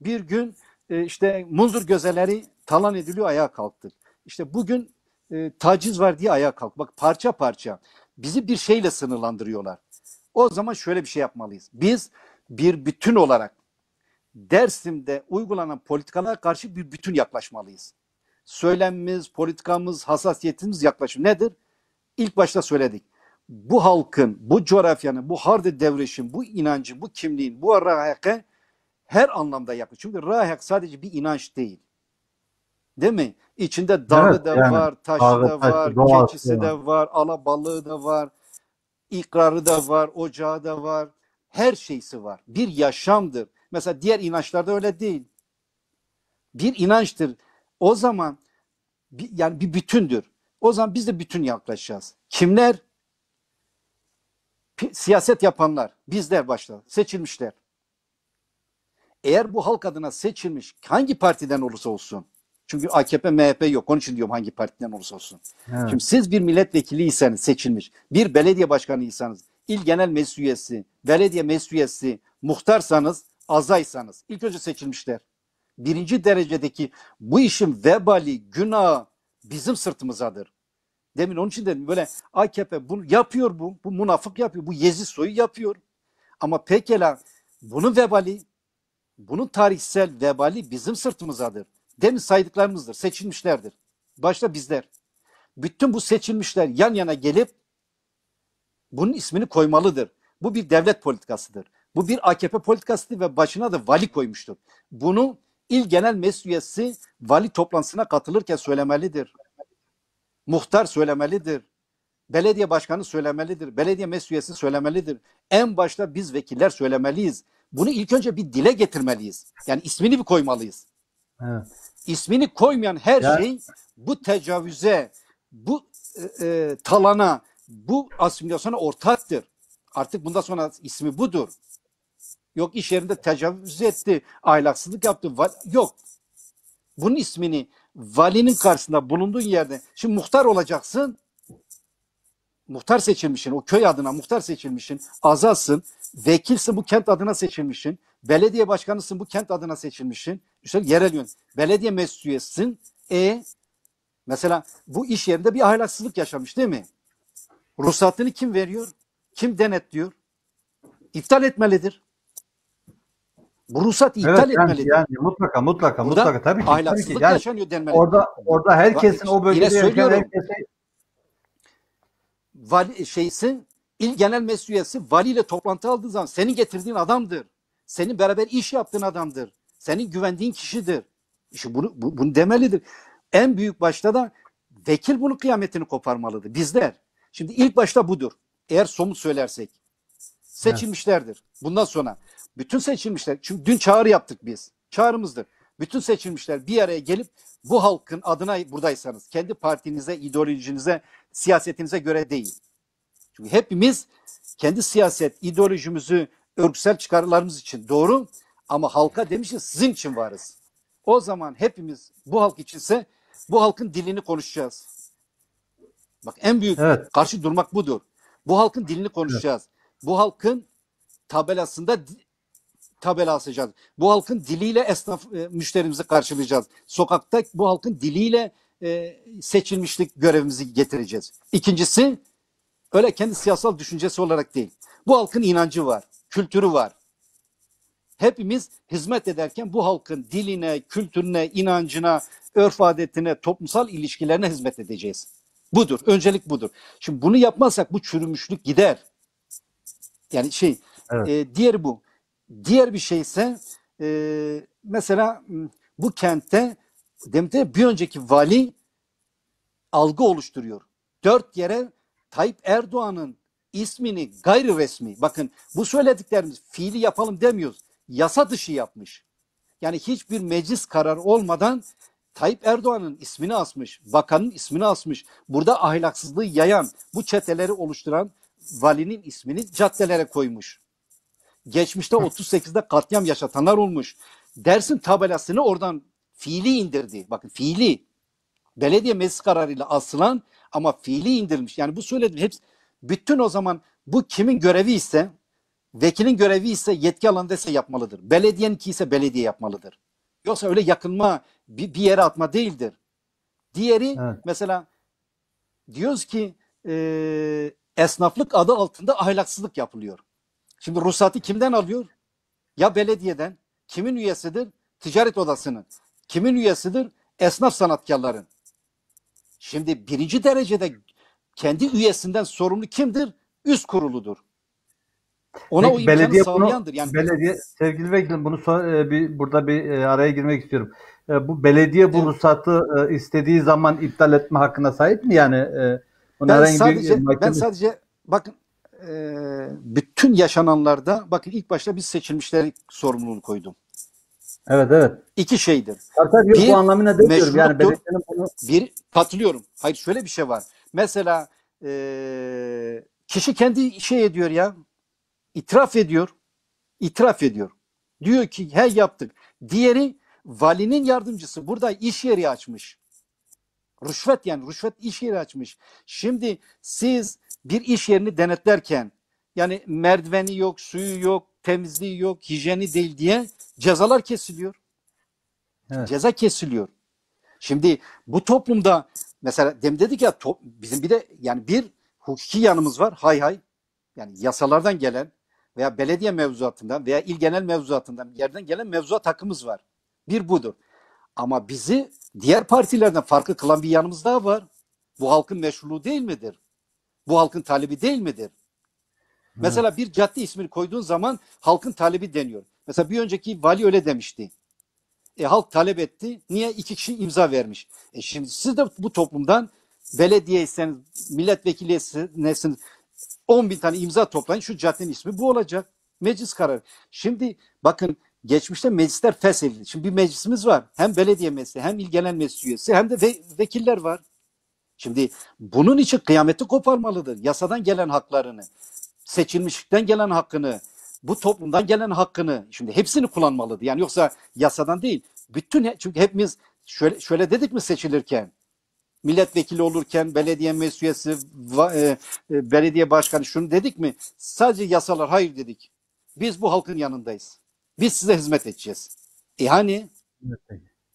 Bir gün e, işte munzur gözeleri talan ediliyor ayağa kalktık. İşte bugün e, taciz var diye ayağa kalk. Bak parça parça bizi bir şeyle sınırlandırıyorlar. O zaman şöyle bir şey yapmalıyız. Biz bir bütün olarak Dersim'de uygulanan politikalara karşı bir bütün yaklaşmalıyız. Söylemimiz, politikamız, hassasiyetimiz yaklaşım nedir? İlk başta söyledik bu halkın, bu coğrafyanın, bu hardi devreşin, bu inancı, bu kimliğin, bu rahake her anlamda yakın. Çünkü rahak sadece bir inanç değil. Değil mi? İçinde dağı evet, da yani, var, taşı dağı, da var, taşı, keçisi de var, alabalığı da var, ikrarı da var, ocağı da var. Her şeysi var. Bir yaşamdır. Mesela diğer inançlarda öyle değil. Bir inançtır. O zaman yani bir bütündür. O zaman biz de bütün yaklaşacağız. Kimler? siyaset yapanlar, bizler başta seçilmişler. Eğer bu halk adına seçilmiş hangi partiden olursa olsun. Çünkü AKP, MHP yok. Onun için diyorum hangi partiden olursa olsun. Evet. Şimdi siz bir milletvekiliyseniz seçilmiş, bir belediye başkanıysanız, il genel meclis üyesi, belediye meclis üyesi, muhtarsanız, azaysanız ilk önce seçilmişler. Birinci derecedeki bu işin vebali, günahı bizim sırtımızadır. Demin onun için dedim böyle AKP bunu yapıyor bu. Bu münafık yapıyor. Bu Yezi soyu yapıyor. Ama pekala bunun vebali, bunun tarihsel vebali bizim sırtımızadır. Demin saydıklarımızdır. Seçilmişlerdir. Başta bizler. Bütün bu seçilmişler yan yana gelip bunun ismini koymalıdır. Bu bir devlet politikasıdır. Bu bir AKP politikasıdır ve başına da vali koymuştur. Bunu il genel meclis üyesi vali toplantısına katılırken söylemelidir. Muhtar söylemelidir. Belediye başkanı söylemelidir. Belediye meclis söylemelidir. En başta biz vekiller söylemeliyiz. Bunu ilk önce bir dile getirmeliyiz. Yani ismini bir koymalıyız. Evet. İsmini koymayan her ya. şey bu tecavüze, bu e, e, talana, bu asimilasyona ortaktır. Artık bundan sonra ismi budur. Yok iş yerinde tecavüz etti, ahlaksızlık yaptı. Yok. Bunun ismini valinin karşısında bulunduğun yerde şimdi muhtar olacaksın. Muhtar seçilmişsin. O köy adına muhtar seçilmişsin. Azalsın. Vekilsin bu kent adına seçilmişsin. Belediye başkanısın bu kent adına seçilmişsin. Üstelik yerel yön. Belediye meclis E mesela bu iş yerinde bir ahlaksızlık yaşamış değil mi? Ruhsatını kim veriyor? Kim denetliyor? İptal etmelidir. Bu ruhsat iptal evet, yani, etmelidir. Yani mutlaka mutlaka Burada mutlaka tabii ki. Ahlaksızlık tabii ki. Yani, yaşanıyor denmeli. Orada orada herkesin Bak, o bölgede yine söylüyorum. Herkese... Vali, şeysin il genel meclis valiyle toplantı aldığı zaman senin getirdiğin adamdır. Senin beraber iş yaptığın adamdır. Senin güvendiğin kişidir. İşte bunu, bu, bunu demelidir. En büyük başta da vekil bunu kıyametini koparmalıdır. Bizler. Şimdi ilk başta budur. Eğer somut söylersek seçilmişlerdir. Bundan sonra bütün seçilmişler. Çünkü dün çağrı yaptık biz. Çağrımızdır. Bütün seçilmişler bir araya gelip bu halkın adına buradaysanız kendi partinize, ideolojinize, siyasetinize göre değil. Çünkü hepimiz kendi siyaset, ideolojimizi, örgüsel çıkarlarımız için doğru ama halka demişiz sizin için varız. O zaman hepimiz bu halk içinse bu halkın dilini konuşacağız. Bak en büyük evet. karşı durmak budur. Bu halkın dilini konuşacağız. Evet bu halkın tabelasında tabela asacağız. Bu halkın diliyle esnaf e, müşterimizi karşılayacağız. Sokakta bu halkın diliyle e, seçilmişlik görevimizi getireceğiz. İkincisi öyle kendi siyasal düşüncesi olarak değil. Bu halkın inancı var, kültürü var. Hepimiz hizmet ederken bu halkın diline, kültürüne, inancına, örf adetine, toplumsal ilişkilerine hizmet edeceğiz. Budur. Öncelik budur. Şimdi bunu yapmazsak bu çürümüşlük gider. Yani şey evet. e, diğer bu. Diğer bir şey ise e, mesela bu kentte Demirtaş'ın bir önceki vali algı oluşturuyor. Dört yere Tayyip Erdoğan'ın ismini gayri resmi bakın bu söylediklerimiz fiili yapalım demiyoruz. Yasa dışı yapmış. Yani hiçbir meclis karar olmadan Tayyip Erdoğan'ın ismini asmış, bakanın ismini asmış, burada ahlaksızlığı yayan, bu çeteleri oluşturan, valinin ismini caddelere koymuş. Geçmişte 38'de *laughs* katliam yaşatanlar olmuş. Dersin tabelasını oradan fiili indirdi. Bakın fiili. Belediye meclis kararıyla asılan ama fiili indirilmiş. Yani bu söyledim. hepsi bütün o zaman bu kimin görevi ise vekilin görevi ise yetki alanında ise yapmalıdır. Belediyenin ki ise belediye yapmalıdır. Yoksa öyle yakınma bir, bir yere atma değildir. Diğeri evet. mesela diyoruz ki e, esnaflık adı altında ahlaksızlık yapılıyor. Şimdi ruhsatı kimden alıyor? Ya belediyeden. Kimin üyesidir? Ticaret odasının. Kimin üyesidir? Esnaf sanatkarların. Şimdi birinci derecede kendi üyesinden sorumlu kimdir? Üst kuruludur. Ona Peki, o imkanı belediye Bunu, yani belediye sevgili vekilim bunu so e, bir burada bir e, araya girmek istiyorum. E, bu belediye bu ruhsatı e, istediği zaman iptal etme hakkına sahip mi yani? E, ona ben sadece, bir, ben sadece bakın e, bütün yaşananlarda bakın ilk başta biz seçilmişlerin sorumluluğunu koydum. Evet evet. İki şeydir. Zaten bir, bu anlamına demiyorum. Yani belediyenin bunu... Bir patlıyorum. Hayır şöyle bir şey var. Mesela e, kişi kendi şey ediyor ya itiraf ediyor. İtiraf ediyor. Diyor ki he yaptık. Diğeri valinin yardımcısı burada iş yeri açmış. Rüşvet yani rüşvet iş yeri açmış. Şimdi siz bir iş yerini denetlerken yani merdiveni yok, suyu yok, temizliği yok, hijyeni değil diye cezalar kesiliyor. Evet. Ceza kesiliyor. Şimdi bu toplumda mesela dem dedik ya top, bizim bir de yani bir hukuki yanımız var hay hay. Yani yasalardan gelen veya belediye mevzuatından veya il genel mevzuatından yerden gelen mevzuat takımız var. Bir budur. Ama bizi diğer partilerden farklı kılan bir yanımız daha var. Bu halkın meşruluğu değil midir? Bu halkın talebi değil midir? Evet. Mesela bir cadde ismini koyduğun zaman halkın talebi deniyor. Mesela bir önceki vali öyle demişti. E, halk talep etti. Niye? iki kişi imza vermiş. E şimdi siz de bu toplumdan belediyeyseniz, milletvekiliyseniz 10 bin tane imza toplayın. Şu caddenin ismi bu olacak. Meclis kararı. Şimdi bakın geçmişte meclisler feshedildi. Şimdi bir meclisimiz var. Hem belediye meclisi hem ilgilenen meclis üyesi hem de ve, vekiller var. Şimdi bunun için kıyameti koparmalıdır. Yasadan gelen haklarını, seçilmişlikten gelen hakkını, bu toplumdan gelen hakkını şimdi hepsini kullanmalıdır. Yani yoksa yasadan değil. Bütün çünkü hepimiz şöyle, şöyle dedik mi seçilirken milletvekili olurken belediye mesuliyesi e, e, belediye başkanı şunu dedik mi? Sadece yasalar hayır dedik. Biz bu halkın yanındayız. Biz size hizmet edeceğiz. E hani?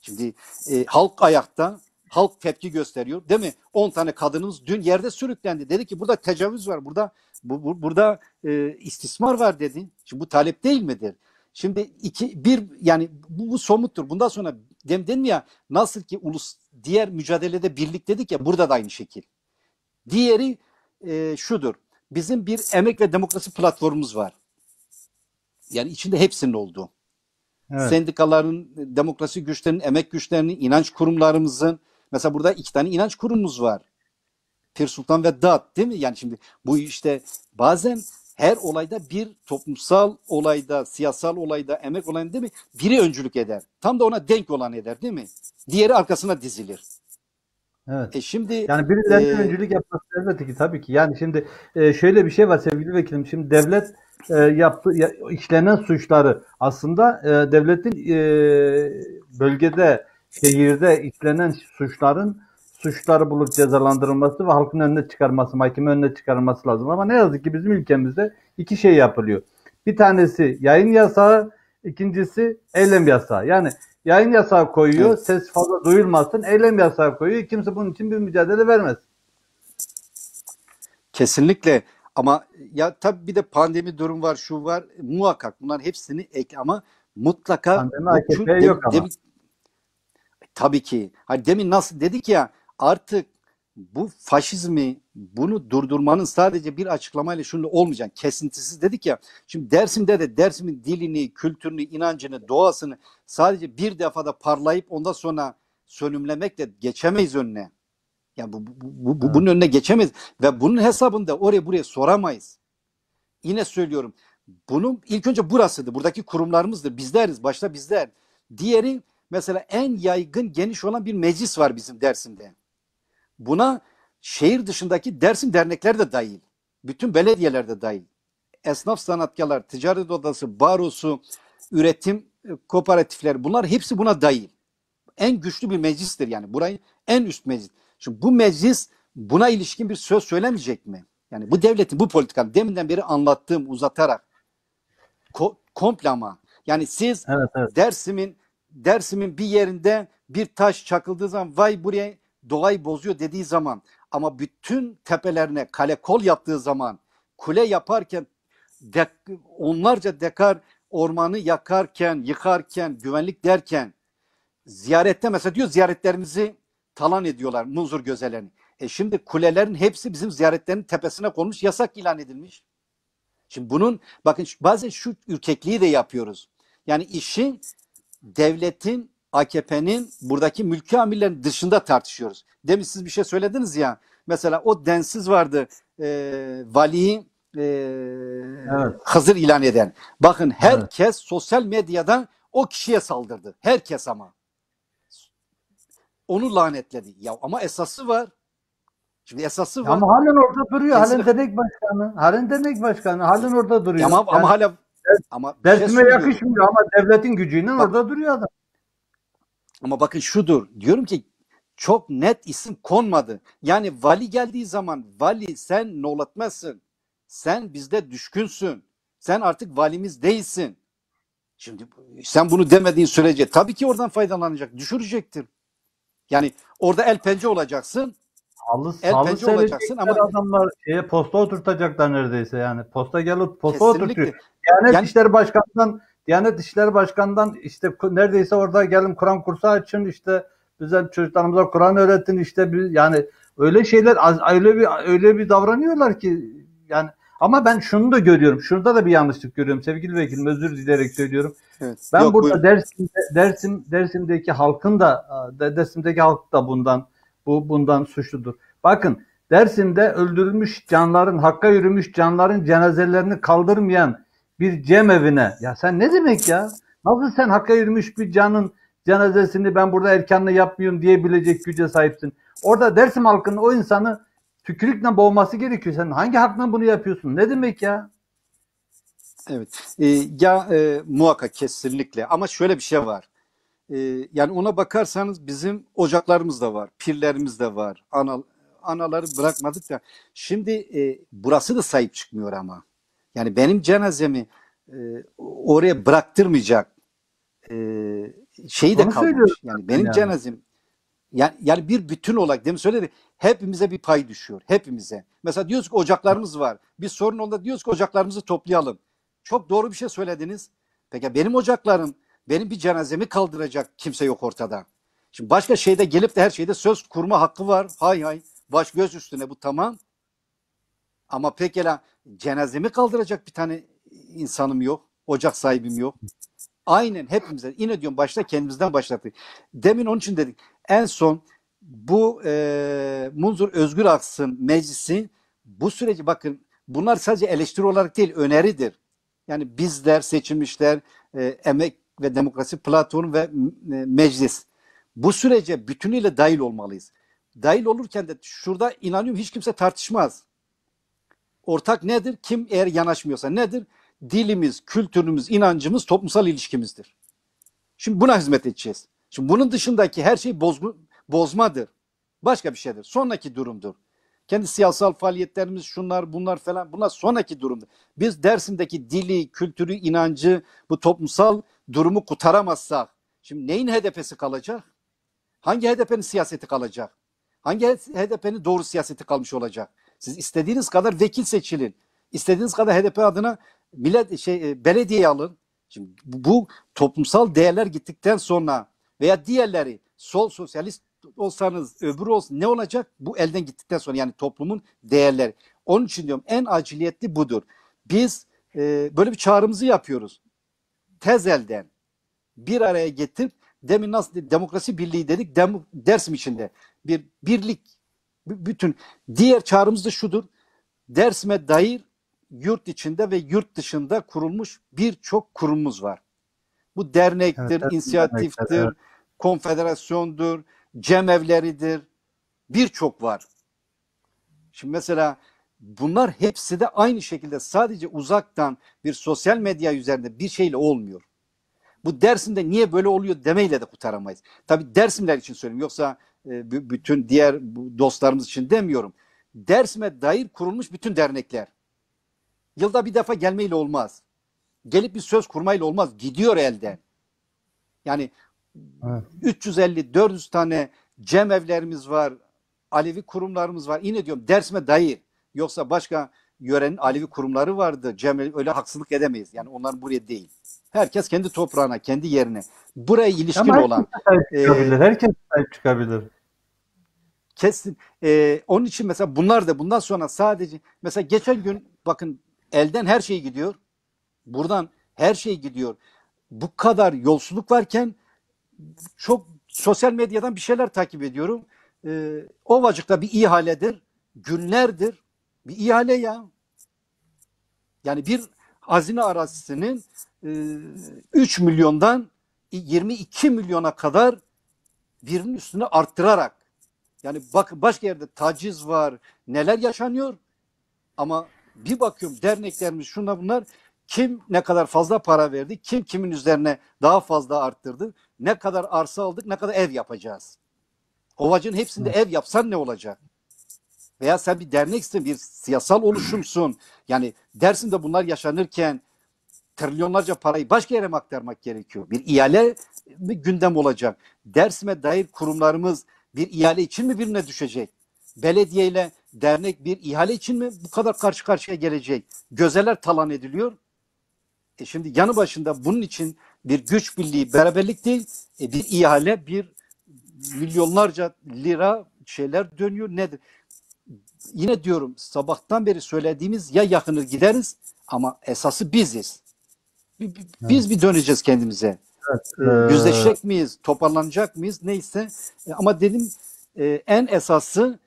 Şimdi e, halk ayakta, halk tepki gösteriyor değil mi? 10 tane kadınımız dün yerde sürüklendi. Dedi ki burada tecavüz var, burada bu, bu, burada e, istismar var dedi. Şimdi bu talep değil midir? Şimdi iki, bir yani bu, bu somuttur. Bundan sonra dem dedim ya nasıl ki ulus diğer mücadelede birlik dedik ya burada da aynı şekil. Diğeri e, şudur. Bizim bir emek ve demokrasi platformumuz var yani içinde hepsinin olduğu. Evet. Sendikaların, demokrasi güçlerinin, emek güçlerinin, inanç kurumlarımızın mesela burada iki tane inanç kurumumuz var. Pir Sultan ve Dat değil mi? Yani şimdi bu işte bazen her olayda bir toplumsal olayda, siyasal olayda, emek olayında değil mi? Biri öncülük eder. Tam da ona denk olan eder değil mi? Diğeri arkasına dizilir. Evet. E şimdi yani birilerinin e, öncülük yapması elbette ki tabii ki. Yani şimdi e, şöyle bir şey var sevgili vekilim. Şimdi devlet e, yaptı, ya, işlenen suçları aslında e, devletin e, bölgede, şehirde işlenen suçların suçları bulup cezalandırılması ve halkın önüne çıkarması, mahkeme önüne çıkarılması lazım. Ama ne yazık ki bizim ülkemizde iki şey yapılıyor. Bir tanesi yayın yasağı, ikincisi eylem yasağı. Yani yayın yasağı koyuyor, ses fazla duyulmasın, eylem yasağı koyuyor. Kimse bunun için bir mücadele vermez. Kesinlikle ama ya tabii bir de pandemi durum var, şu var. Muhakkak bunların hepsini ek ama mutlaka pandemi AKP de, yok ama. E, tabii ki. Hani demin nasıl dedik ya artık bu faşizmi bunu durdurmanın sadece bir açıklamayla şunu olmayacak. Kesintisiz dedik ya. Şimdi Dersim'de de Dersim'in dilini, kültürünü, inancını, doğasını sadece bir defada parlayıp ondan sonra sönümlemekle geçemeyiz önüne. Ya bu, bu, bu, bu bunun önüne geçemeyiz ve bunun hesabını da oraya buraya soramayız. Yine söylüyorum. Bunun ilk önce burasıdır. Buradaki kurumlarımızdır. Bizleriz. Başta bizler. Diğeri mesela en yaygın geniş olan bir meclis var bizim Dersim'de. Buna şehir dışındaki Dersim dernekler de dahil. Bütün belediyeler de dahil. Esnaf sanatkarlar, ticaret odası, barosu, üretim e, kooperatifleri bunlar hepsi buna dahil. En güçlü bir meclistir yani. Burayı en üst meclis. Şimdi bu meclis buna ilişkin bir söz söylemeyecek mi? Yani bu devletin bu politikanın deminden beri anlattığım uzatarak ko komple ama yani siz evet, evet. Dersim'in Dersim'in bir yerinde bir taş çakıldığı zaman vay buraya doğayı bozuyor dediği zaman ama bütün tepelerine kale kol yaptığı zaman kule yaparken dek, onlarca dekar ormanı yakarken, yıkarken, güvenlik derken ziyarette mesela diyor ziyaretlerimizi talan ediyorlar Munzur Gözelen'i. E şimdi kulelerin hepsi bizim ziyaretlerin tepesine konmuş, yasak ilan edilmiş. Şimdi bunun bakın bazen şu ürkekliği de yapıyoruz. Yani işi devletin, AKP'nin buradaki mülki amirlerin dışında tartışıyoruz. Demin siz bir şey söylediniz ya. Mesela o densiz vardı. E, valiyi e, evet. hazır ilan eden. Bakın herkes evet. sosyal medyadan o kişiye saldırdı. Herkes ama. Onu lanetledi. Ya ama esası var. Şimdi esası var. Ama halen orada duruyor. Esas... Halen denek başkanı. Halen denek başkanı. Halen orada duruyor. Ama, ama hala ama şey dersime şey yakışmıyor ama devletin gücüyle Bak, orada duruyor adam. Ama bakın şudur. Diyorum ki çok net isim konmadı. Yani vali geldiği zaman vali sen nolatmasın. Sen bizde düşkünsün. Sen artık valimiz değilsin. Şimdi sen bunu demediğin sürece tabii ki oradan faydalanacak. Düşürecektir. Yani orada el pençe olacaksın. Halı, el halı pençe olacaksın ama adamlar şeye posta oturtacaklar neredeyse yani. Posta gelip posta Kesinlikle. oturtuyor. Diyanet yani, İşleri Başkanı'ndan Diyanet İşleri Başkanı'ndan işte neredeyse orada gelin Kur'an kursu açın işte bize çocuklarımıza Kur'an öğretin işte biz yani öyle şeyler öyle bir öyle bir davranıyorlar ki yani ama ben şunu da görüyorum. Şurada da bir yanlışlık görüyorum. Sevgili vekilim özür dileyerek söylüyorum. Evet. Ben Yok, burada buyurun. Dersim'de, Dersim Dersim'deki halkın da e, Dersim'deki halk da bundan bu bundan suçludur. Bakın Dersim'de öldürülmüş canların, hakka yürümüş canların cenazelerini kaldırmayan bir cemevine ya sen ne demek ya? Nasıl sen hakka yürümüş bir canın cenazesini ben burada erkenle yapmıyorum diyebilecek güce sahipsin. Orada Dersim halkının o insanı tükürükle boğması gerekiyor. Sen hangi hakla bunu yapıyorsun? Ne demek ya? Evet. E, ya e, muhakkak kesinlikle ama şöyle bir şey var. E, yani ona bakarsanız bizim ocaklarımız da var, pirlerimiz de var. Anal, anaları bırakmadık da. Şimdi e, burası da sahip çıkmıyor ama. Yani benim cenazemi e, oraya bıraktırmayacak e, şeyi de Onu kalmış. Yani benim yani. cenazem yani, yani bir bütün olarak demin söyledim hepimize bir pay düşüyor. Hepimize. Mesela diyoruz ki ocaklarımız var. Bir sorun onda diyoruz ki ocaklarımızı toplayalım. Çok doğru bir şey söylediniz. Peki benim ocaklarım benim bir cenazemi kaldıracak kimse yok ortada. Şimdi başka şeyde gelip de her şeyde söz kurma hakkı var. Hay hay baş göz üstüne bu tamam. Ama pekala cenazemi kaldıracak bir tane insanım yok. Ocak sahibim yok. Aynen hepimize. Yine diyorum başta kendimizden başlattık. Demin onun için dedik en son bu e, Munzur Özgür Aksın meclisi bu süreci bakın bunlar sadece eleştiri olarak değil öneridir. Yani bizler seçilmişler e, emek ve demokrasi platformu ve e, meclis bu sürece bütünüyle dahil olmalıyız. Dahil olurken de şurada inanıyorum hiç kimse tartışmaz. Ortak nedir? Kim eğer yanaşmıyorsa nedir? Dilimiz, kültürümüz, inancımız, toplumsal ilişkimizdir. Şimdi buna hizmet edeceğiz. Şimdi bunun dışındaki her şey bozma, bozmadır. Başka bir şeydir. Sonraki durumdur. Kendi siyasal faaliyetlerimiz şunlar bunlar falan bunlar sonraki durumdur. Biz Dersim'deki dili, kültürü, inancı bu toplumsal durumu kurtaramazsak şimdi neyin HDP'si kalacak? Hangi HDP'nin siyaseti kalacak? Hangi HDP'nin doğru siyaseti kalmış olacak? Siz istediğiniz kadar vekil seçilin. İstediğiniz kadar HDP adına millet şey e, belediye alın. Şimdi bu toplumsal değerler gittikten sonra veya diğerleri sol sosyalist olsanız öbürü olsun ne olacak? Bu elden gittikten sonra yani toplumun değerleri. Onun için diyorum en aciliyetli budur. Biz e, böyle bir çağrımızı yapıyoruz. Tez elden bir araya getirip demin nasıl demokrasi birliği dedik dem, dersim içinde bir birlik bütün diğer çağrımız da şudur. Dersime dair yurt içinde ve yurt dışında kurulmuş birçok kurumumuz var. Bu dernektir, evet, inisiyatiftir, evet, konfederasyondur, cemevleridir. Birçok var. Şimdi mesela bunlar hepsi de aynı şekilde sadece uzaktan bir sosyal medya üzerinde bir şeyle olmuyor. Bu Dersim'de niye böyle oluyor demeyle de kurtaramayız. Tabii Dersimler için söylüyorum yoksa e, bütün diğer dostlarımız için demiyorum. Dersim'e dair kurulmuş bütün dernekler. Yılda bir defa gelmeyle olmaz gelip bir söz kurmayla olmaz. Gidiyor elden. Yani evet. 350-400 tane cemevlerimiz var. Alevi kurumlarımız var. Yine diyorum dersime dair. Yoksa başka yörenin Alevi kurumları vardı. Cemev öyle haksızlık edemeyiz. Yani onlar buraya değil. Herkes kendi toprağına, kendi yerine. Buraya ilişkin Ama olan. Herkes sahip e, çıkabilir. Kesin. E, onun için mesela bunlar da bundan sonra sadece mesela geçen gün bakın elden her şey gidiyor. Buradan her şey gidiyor. Bu kadar yolsuzluk varken çok sosyal medyadan bir şeyler takip ediyorum. Ee, Ovacık'ta bir ihaledir. Günlerdir. Bir ihale ya. Yani bir hazine arazisinin e, 3 milyondan 22 milyona kadar birinin üstüne arttırarak yani bak başka yerde taciz var, neler yaşanıyor ama bir bakıyorum derneklerimiz şuna bunlar kim ne kadar fazla para verdi? Kim kimin üzerine daha fazla arttırdı? Ne kadar arsa aldık? Ne kadar ev yapacağız? Ovacın hepsinde ev yapsan ne olacak? Veya sen bir derneksin, bir siyasal oluşumsun. Yani dersin de bunlar yaşanırken trilyonlarca parayı başka yere mi aktarmak gerekiyor? Bir ihale mi gündem olacak? Dersime dair kurumlarımız bir ihale için mi birine düşecek? Belediyeyle dernek bir ihale için mi bu kadar karşı karşıya gelecek? Gözeler talan ediliyor. E şimdi yanı başında bunun için bir güç birliği, beraberlik değil, e bir ihale, bir milyonlarca lira şeyler dönüyor. Nedir? Yine diyorum sabahtan beri söylediğimiz ya yakınır gideriz ama esası biziz. Biz, biz evet. bir döneceğiz kendimize. Evet, e, e... Yüzleşecek miyiz? Toparlanacak mıyız? Neyse. E, ama dedim e, en esası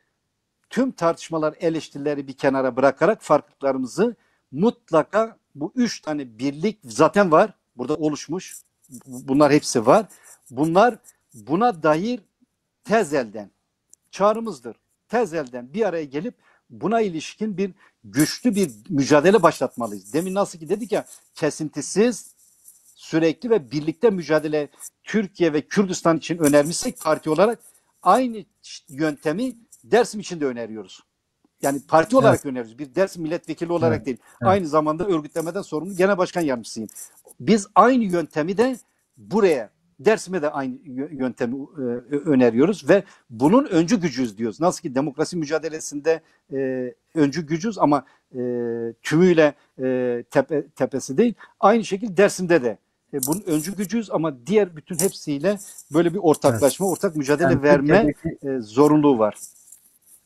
tüm tartışmalar, eleştirileri bir kenara bırakarak farklılıklarımızı mutlaka bu üç tane birlik zaten var. Burada oluşmuş. Bunlar hepsi var. Bunlar buna dair tezelden elden çağrımızdır. Tez bir araya gelip buna ilişkin bir güçlü bir mücadele başlatmalıyız. Demin nasıl ki dedik ya kesintisiz sürekli ve birlikte mücadele Türkiye ve Kürdistan için önermişsek parti olarak aynı yöntemi Dersim için de öneriyoruz yani parti olarak evet. öneriyoruz. Bir ders milletvekili olarak evet. değil. Evet. Aynı zamanda örgütlemeden sorumlu genel başkan yardımcısıyım. Biz aynı yöntemi de buraya dersime de aynı yöntemi e, öneriyoruz ve bunun öncü gücüz diyoruz. Nasıl ki demokrasi mücadelesinde e, öncü gücüz ama e, tümüyle tepe, tepesi değil. Aynı şekilde dersimde de bunun öncü gücüyüz ama diğer bütün hepsiyle böyle bir ortaklaşma, evet. ortak mücadele yani verme e, zorunluluğu var.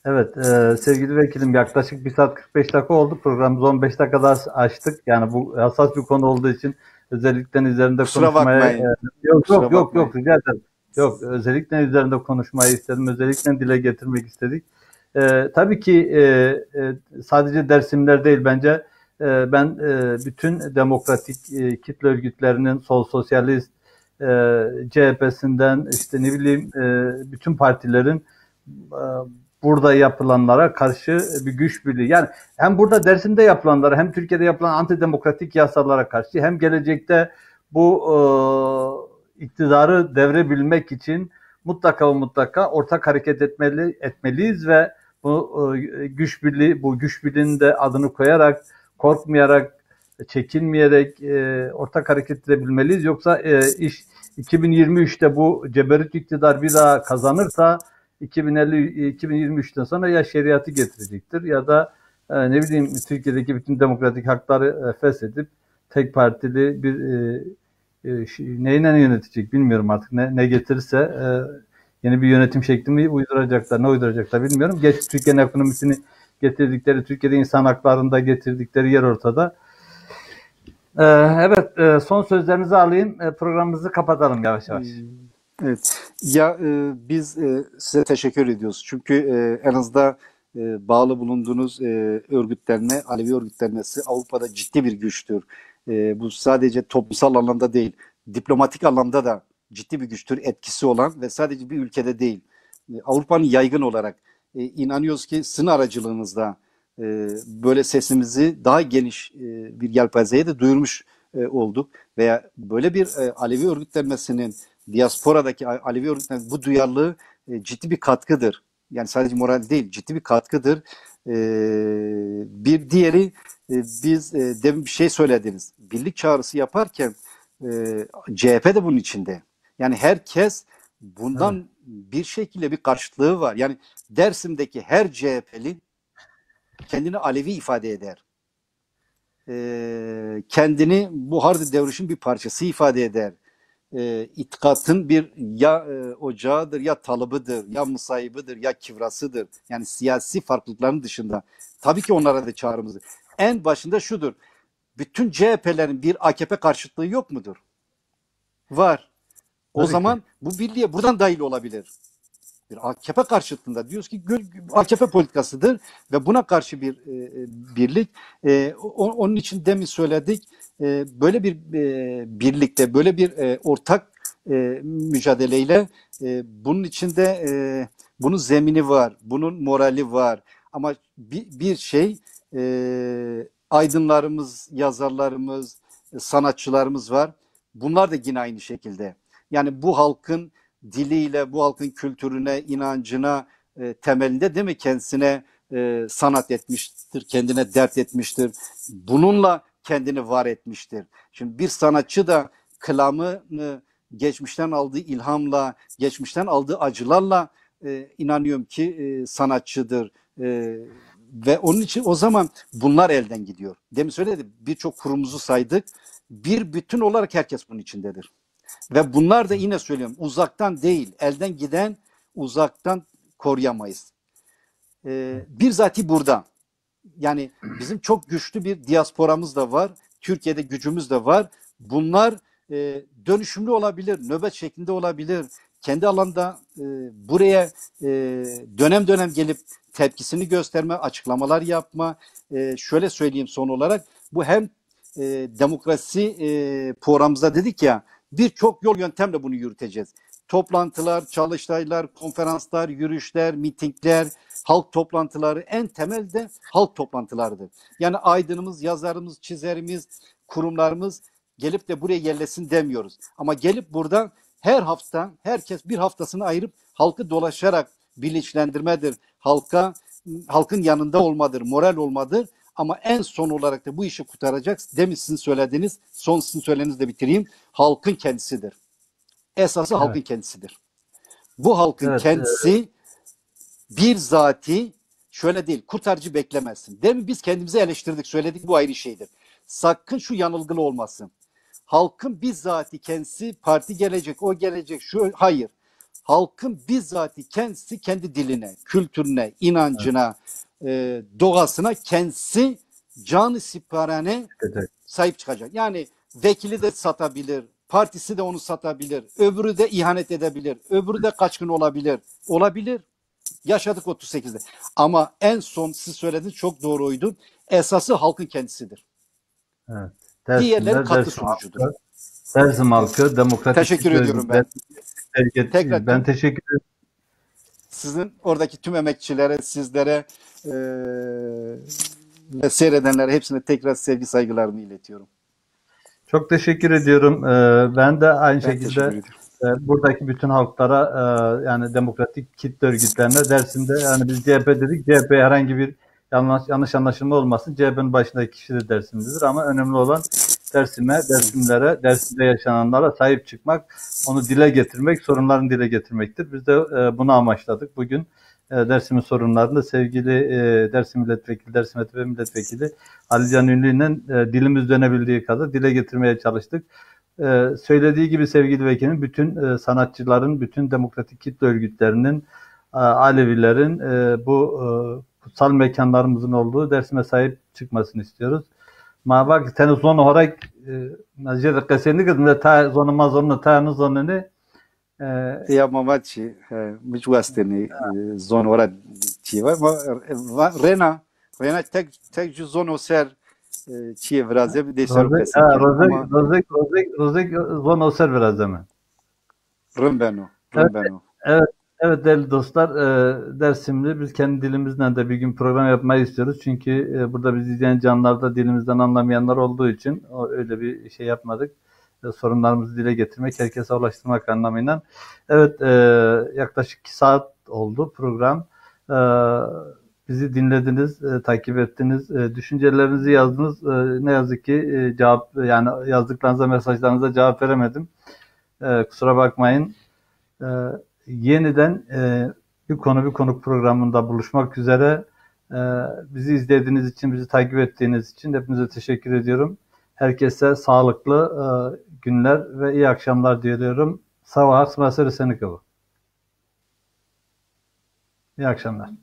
Evet e, sevgili vekilim yaklaşık 1 saat 45 dakika oldu. Programımızı 15 dakika daha açtık. Yani bu hassas bir konu olduğu için özellikle üzerinde Kusura konuşmaya... E, yok yok yok yok rica ederim. Yok özellikle üzerinde konuşmayı istedim. Özellikle dile getirmek istedik. E, tabii ki e, e, sadece Dersimler değil bence e, ben e, bütün demokratik e, kitle örgütlerinin sol sosyalist e, CHP'sinden işte ne bileyim e, bütün partilerin e, burada yapılanlara karşı bir güç birliği. Yani hem burada dersinde yapılanlara hem Türkiye'de yapılan antidemokratik yasalara karşı hem gelecekte bu e, iktidarı devirebilmek için mutlaka ve mutlaka ortak hareket etmeli etmeliyiz ve bu e, güç birliği bu güç birliğinin de adını koyarak korkmayarak çekinmeyerek e, ortak hareket edebilmeliyiz yoksa e, iş 2023'te bu ceberit iktidar bir daha kazanırsa 2050 2023'ten sonra ya şeriatı getirecektir ya da e, ne bileyim Türkiye'deki bütün demokratik hakları e, feshedip tek partili bir e, e, neyle yönetecek bilmiyorum artık ne, ne getirirse e, yeni bir yönetim şeklini uyduracaklar ne uyduracaklar bilmiyorum. Geç Türkiye'nin ekonomisini getirdikleri Türkiye'de insan haklarında getirdikleri yer ortada. Ee, evet, e, son sözlerinizi alayım. E, programımızı kapatalım yavaş yavaş. Hmm. Evet. Ya e, biz e, size teşekkür ediyoruz. Çünkü e, en azından e, bağlı bulunduğunuz e, örgütlenme, Alevi örgütlenmesi Avrupa'da ciddi bir güçtür. E, bu sadece toplumsal anlamda değil, diplomatik anlamda da ciddi bir güçtür, etkisi olan ve sadece bir ülkede değil. E, Avrupa'nın yaygın olarak e, inanıyoruz ki sizin aracılığınızda e, böyle sesimizi daha geniş e, bir yelpazeye de duyurmuş e, olduk. Veya böyle bir e, Alevi örgütlenmesinin diasporadaki Alevi örgütüne bu duyarlılığı e, ciddi bir katkıdır. Yani sadece moral değil, ciddi bir katkıdır. E, bir diğeri e, biz e, demin bir şey söylediniz. Birlik çağrısı yaparken e, CHP de bunun içinde. Yani herkes bundan evet. bir şekilde bir karşıtlığı var. Yani Dersim'deki her CHP'li kendini Alevi ifade eder. E, kendini bu Hardi devrişin bir parçası ifade eder e, itikatın bir ya e, ocağıdır ya talabıdır ya musahibidir ya kıvrasıdır Yani siyasi farklılıkların dışında. Tabii ki onlara da çağrımızı En başında şudur. Bütün CHP'lerin bir AKP karşıtlığı yok mudur? Var. O Tabii zaman ki. bu birliğe buradan dahil olabilir. Bir AKP karşıtlığında diyoruz ki AKP politikasıdır ve buna karşı bir e, e birlik. E, onun için demin söyledik e, böyle bir e, birlikte, böyle bir e, ortak e, mücadeleyle e, bunun içinde e, bunun zemini var, bunun morali var. Ama bir, bir şey e, aydınlarımız, yazarlarımız, e, sanatçılarımız var. Bunlar da yine aynı şekilde. Yani bu halkın diliyle, bu halkın kültürüne, inancına e, temelinde değil mi kendisine e, sanat etmiştir, kendine dert etmiştir. Bununla kendini var etmiştir. Şimdi bir sanatçı da klamını geçmişten aldığı ilhamla, geçmişten aldığı acılarla e, inanıyorum ki e, sanatçıdır. E, ve onun için o zaman bunlar elden gidiyor. Demin söyledim birçok kurumuzu saydık. Bir bütün olarak herkes bunun içindedir. Ve bunlar da yine söylüyorum uzaktan değil, elden giden uzaktan koruyamayız. Ee, bir zati burada yani bizim çok güçlü bir diasporamız da var. Türkiye'de gücümüz de var. Bunlar e, dönüşümlü olabilir, nöbet şeklinde olabilir. Kendi alanda e, buraya e, dönem dönem gelip tepkisini gösterme, açıklamalar yapma. E, şöyle söyleyeyim son olarak bu hem e, demokrasi e, programımızda dedik ya birçok yol yöntemle bunu yürüteceğiz toplantılar, çalıştaylar, konferanslar, yürüyüşler, mitingler, halk toplantıları en temel de halk toplantılarıdır. Yani aydınımız, yazarımız, çizerimiz, kurumlarımız gelip de buraya yerlesin demiyoruz. Ama gelip burada her hafta herkes bir haftasını ayırıp halkı dolaşarak bilinçlendirmedir. Halka halkın yanında olmadır, moral olmadır. Ama en son olarak da bu işi kurtaracak, demişsiniz, sizin söylediğiniz, son sizin söylediğinizle bitireyim, halkın kendisidir. Esası evet. halkın kendisidir. Bu halkın evet, kendisi evet. bir zati şöyle değil kurtarıcı beklemezsin. Değil mi? Biz kendimizi eleştirdik söyledik bu ayrı şeydir. Sakın şu yanılgılı olmasın. Halkın bizzati kendisi parti gelecek o gelecek şu hayır. Halkın bizzati kendisi kendi diline, kültürüne, inancına, evet. e, doğasına kendisi canı siparane evet. sahip çıkacak. Yani vekili de satabilir, Partisi de onu satabilir. Öbürü de ihanet edebilir. Öbürü de kaçkın olabilir. Olabilir. Yaşadık 38'de. Ama en son siz söylediniz çok doğruydu. Esası halkın kendisidir. Evet. Dersimler, Diğerleri katkı dersim sonucudur. Dersim halkı demokratik. Teşekkür ediyorum ben. ben. Tekrar, ben teşekkür ederim. Sizin oradaki tüm emekçilere, sizlere e, ve seyredenlere hepsine tekrar sevgi saygılarımı iletiyorum. Çok teşekkür ediyorum. Ee, ben de aynı ben şekilde e, buradaki bütün halklara e, yani demokratik kitle örgütlerine dersinde yani biz CHP dedik CHP herhangi bir yanlış, yanlış anlaşılma olmasın CHP'nin başındaki kişi de dersimizdir ama önemli olan dersime, dersimlere, dersinde yaşananlara sahip çıkmak, onu dile getirmek, sorunların dile getirmektir. Biz de e, bunu amaçladık. Bugün e, dersim'in sorunlarında sevgili e, Dersim Milletvekili, Dersim Etbe Milletvekili Ali Can Ünlü'yle dilimiz dönebildiği kadar dile getirmeye çalıştık. E, söylediği gibi sevgili vekilim bütün e, sanatçıların, bütün demokratik kitle örgütlerinin, Alevilerin bu e, kutsal mekanlarımızın olduğu Dersim'e sahip çıkmasını istiyoruz. Ma bak sen zon olarak e, kesenlik ta zonuma mazonu ta ne ee, e é uma mate, muito gostei zona ora tiva, Rena, Rena tek tek ju zona ser çiye biraz bir de ser kesin. Rozek, rozek, rozek, rozek zona ser biraz mı? Rımbeno, Rımbeno. Evet, evet değerli dostlar, e, Dersimli biz kendi dilimizle de bir gün program yapmayı istiyoruz. Çünkü e, burada biz izleyen canlarda dilimizden anlamayanlar olduğu için öyle bir şey yapmadık sorunlarımızı dile getirmek, herkese ulaştırmak anlamıyla. Evet, e, yaklaşık iki saat oldu program. E, bizi dinlediniz, e, takip ettiniz, e, düşüncelerinizi yazdınız. E, ne yazık ki e, cevap yani yazdıklarınıza, mesajlarınıza cevap veremedim. E, kusura bakmayın. E, yeniden e, bir konu bir konuk programında buluşmak üzere. E, bizi izlediğiniz için, bizi takip ettiğiniz için hepinize teşekkür ediyorum. Herkese sağlıklı, e, günler ve iyi akşamlar diliyorum. Sabah masarı senikavı. İyi akşamlar.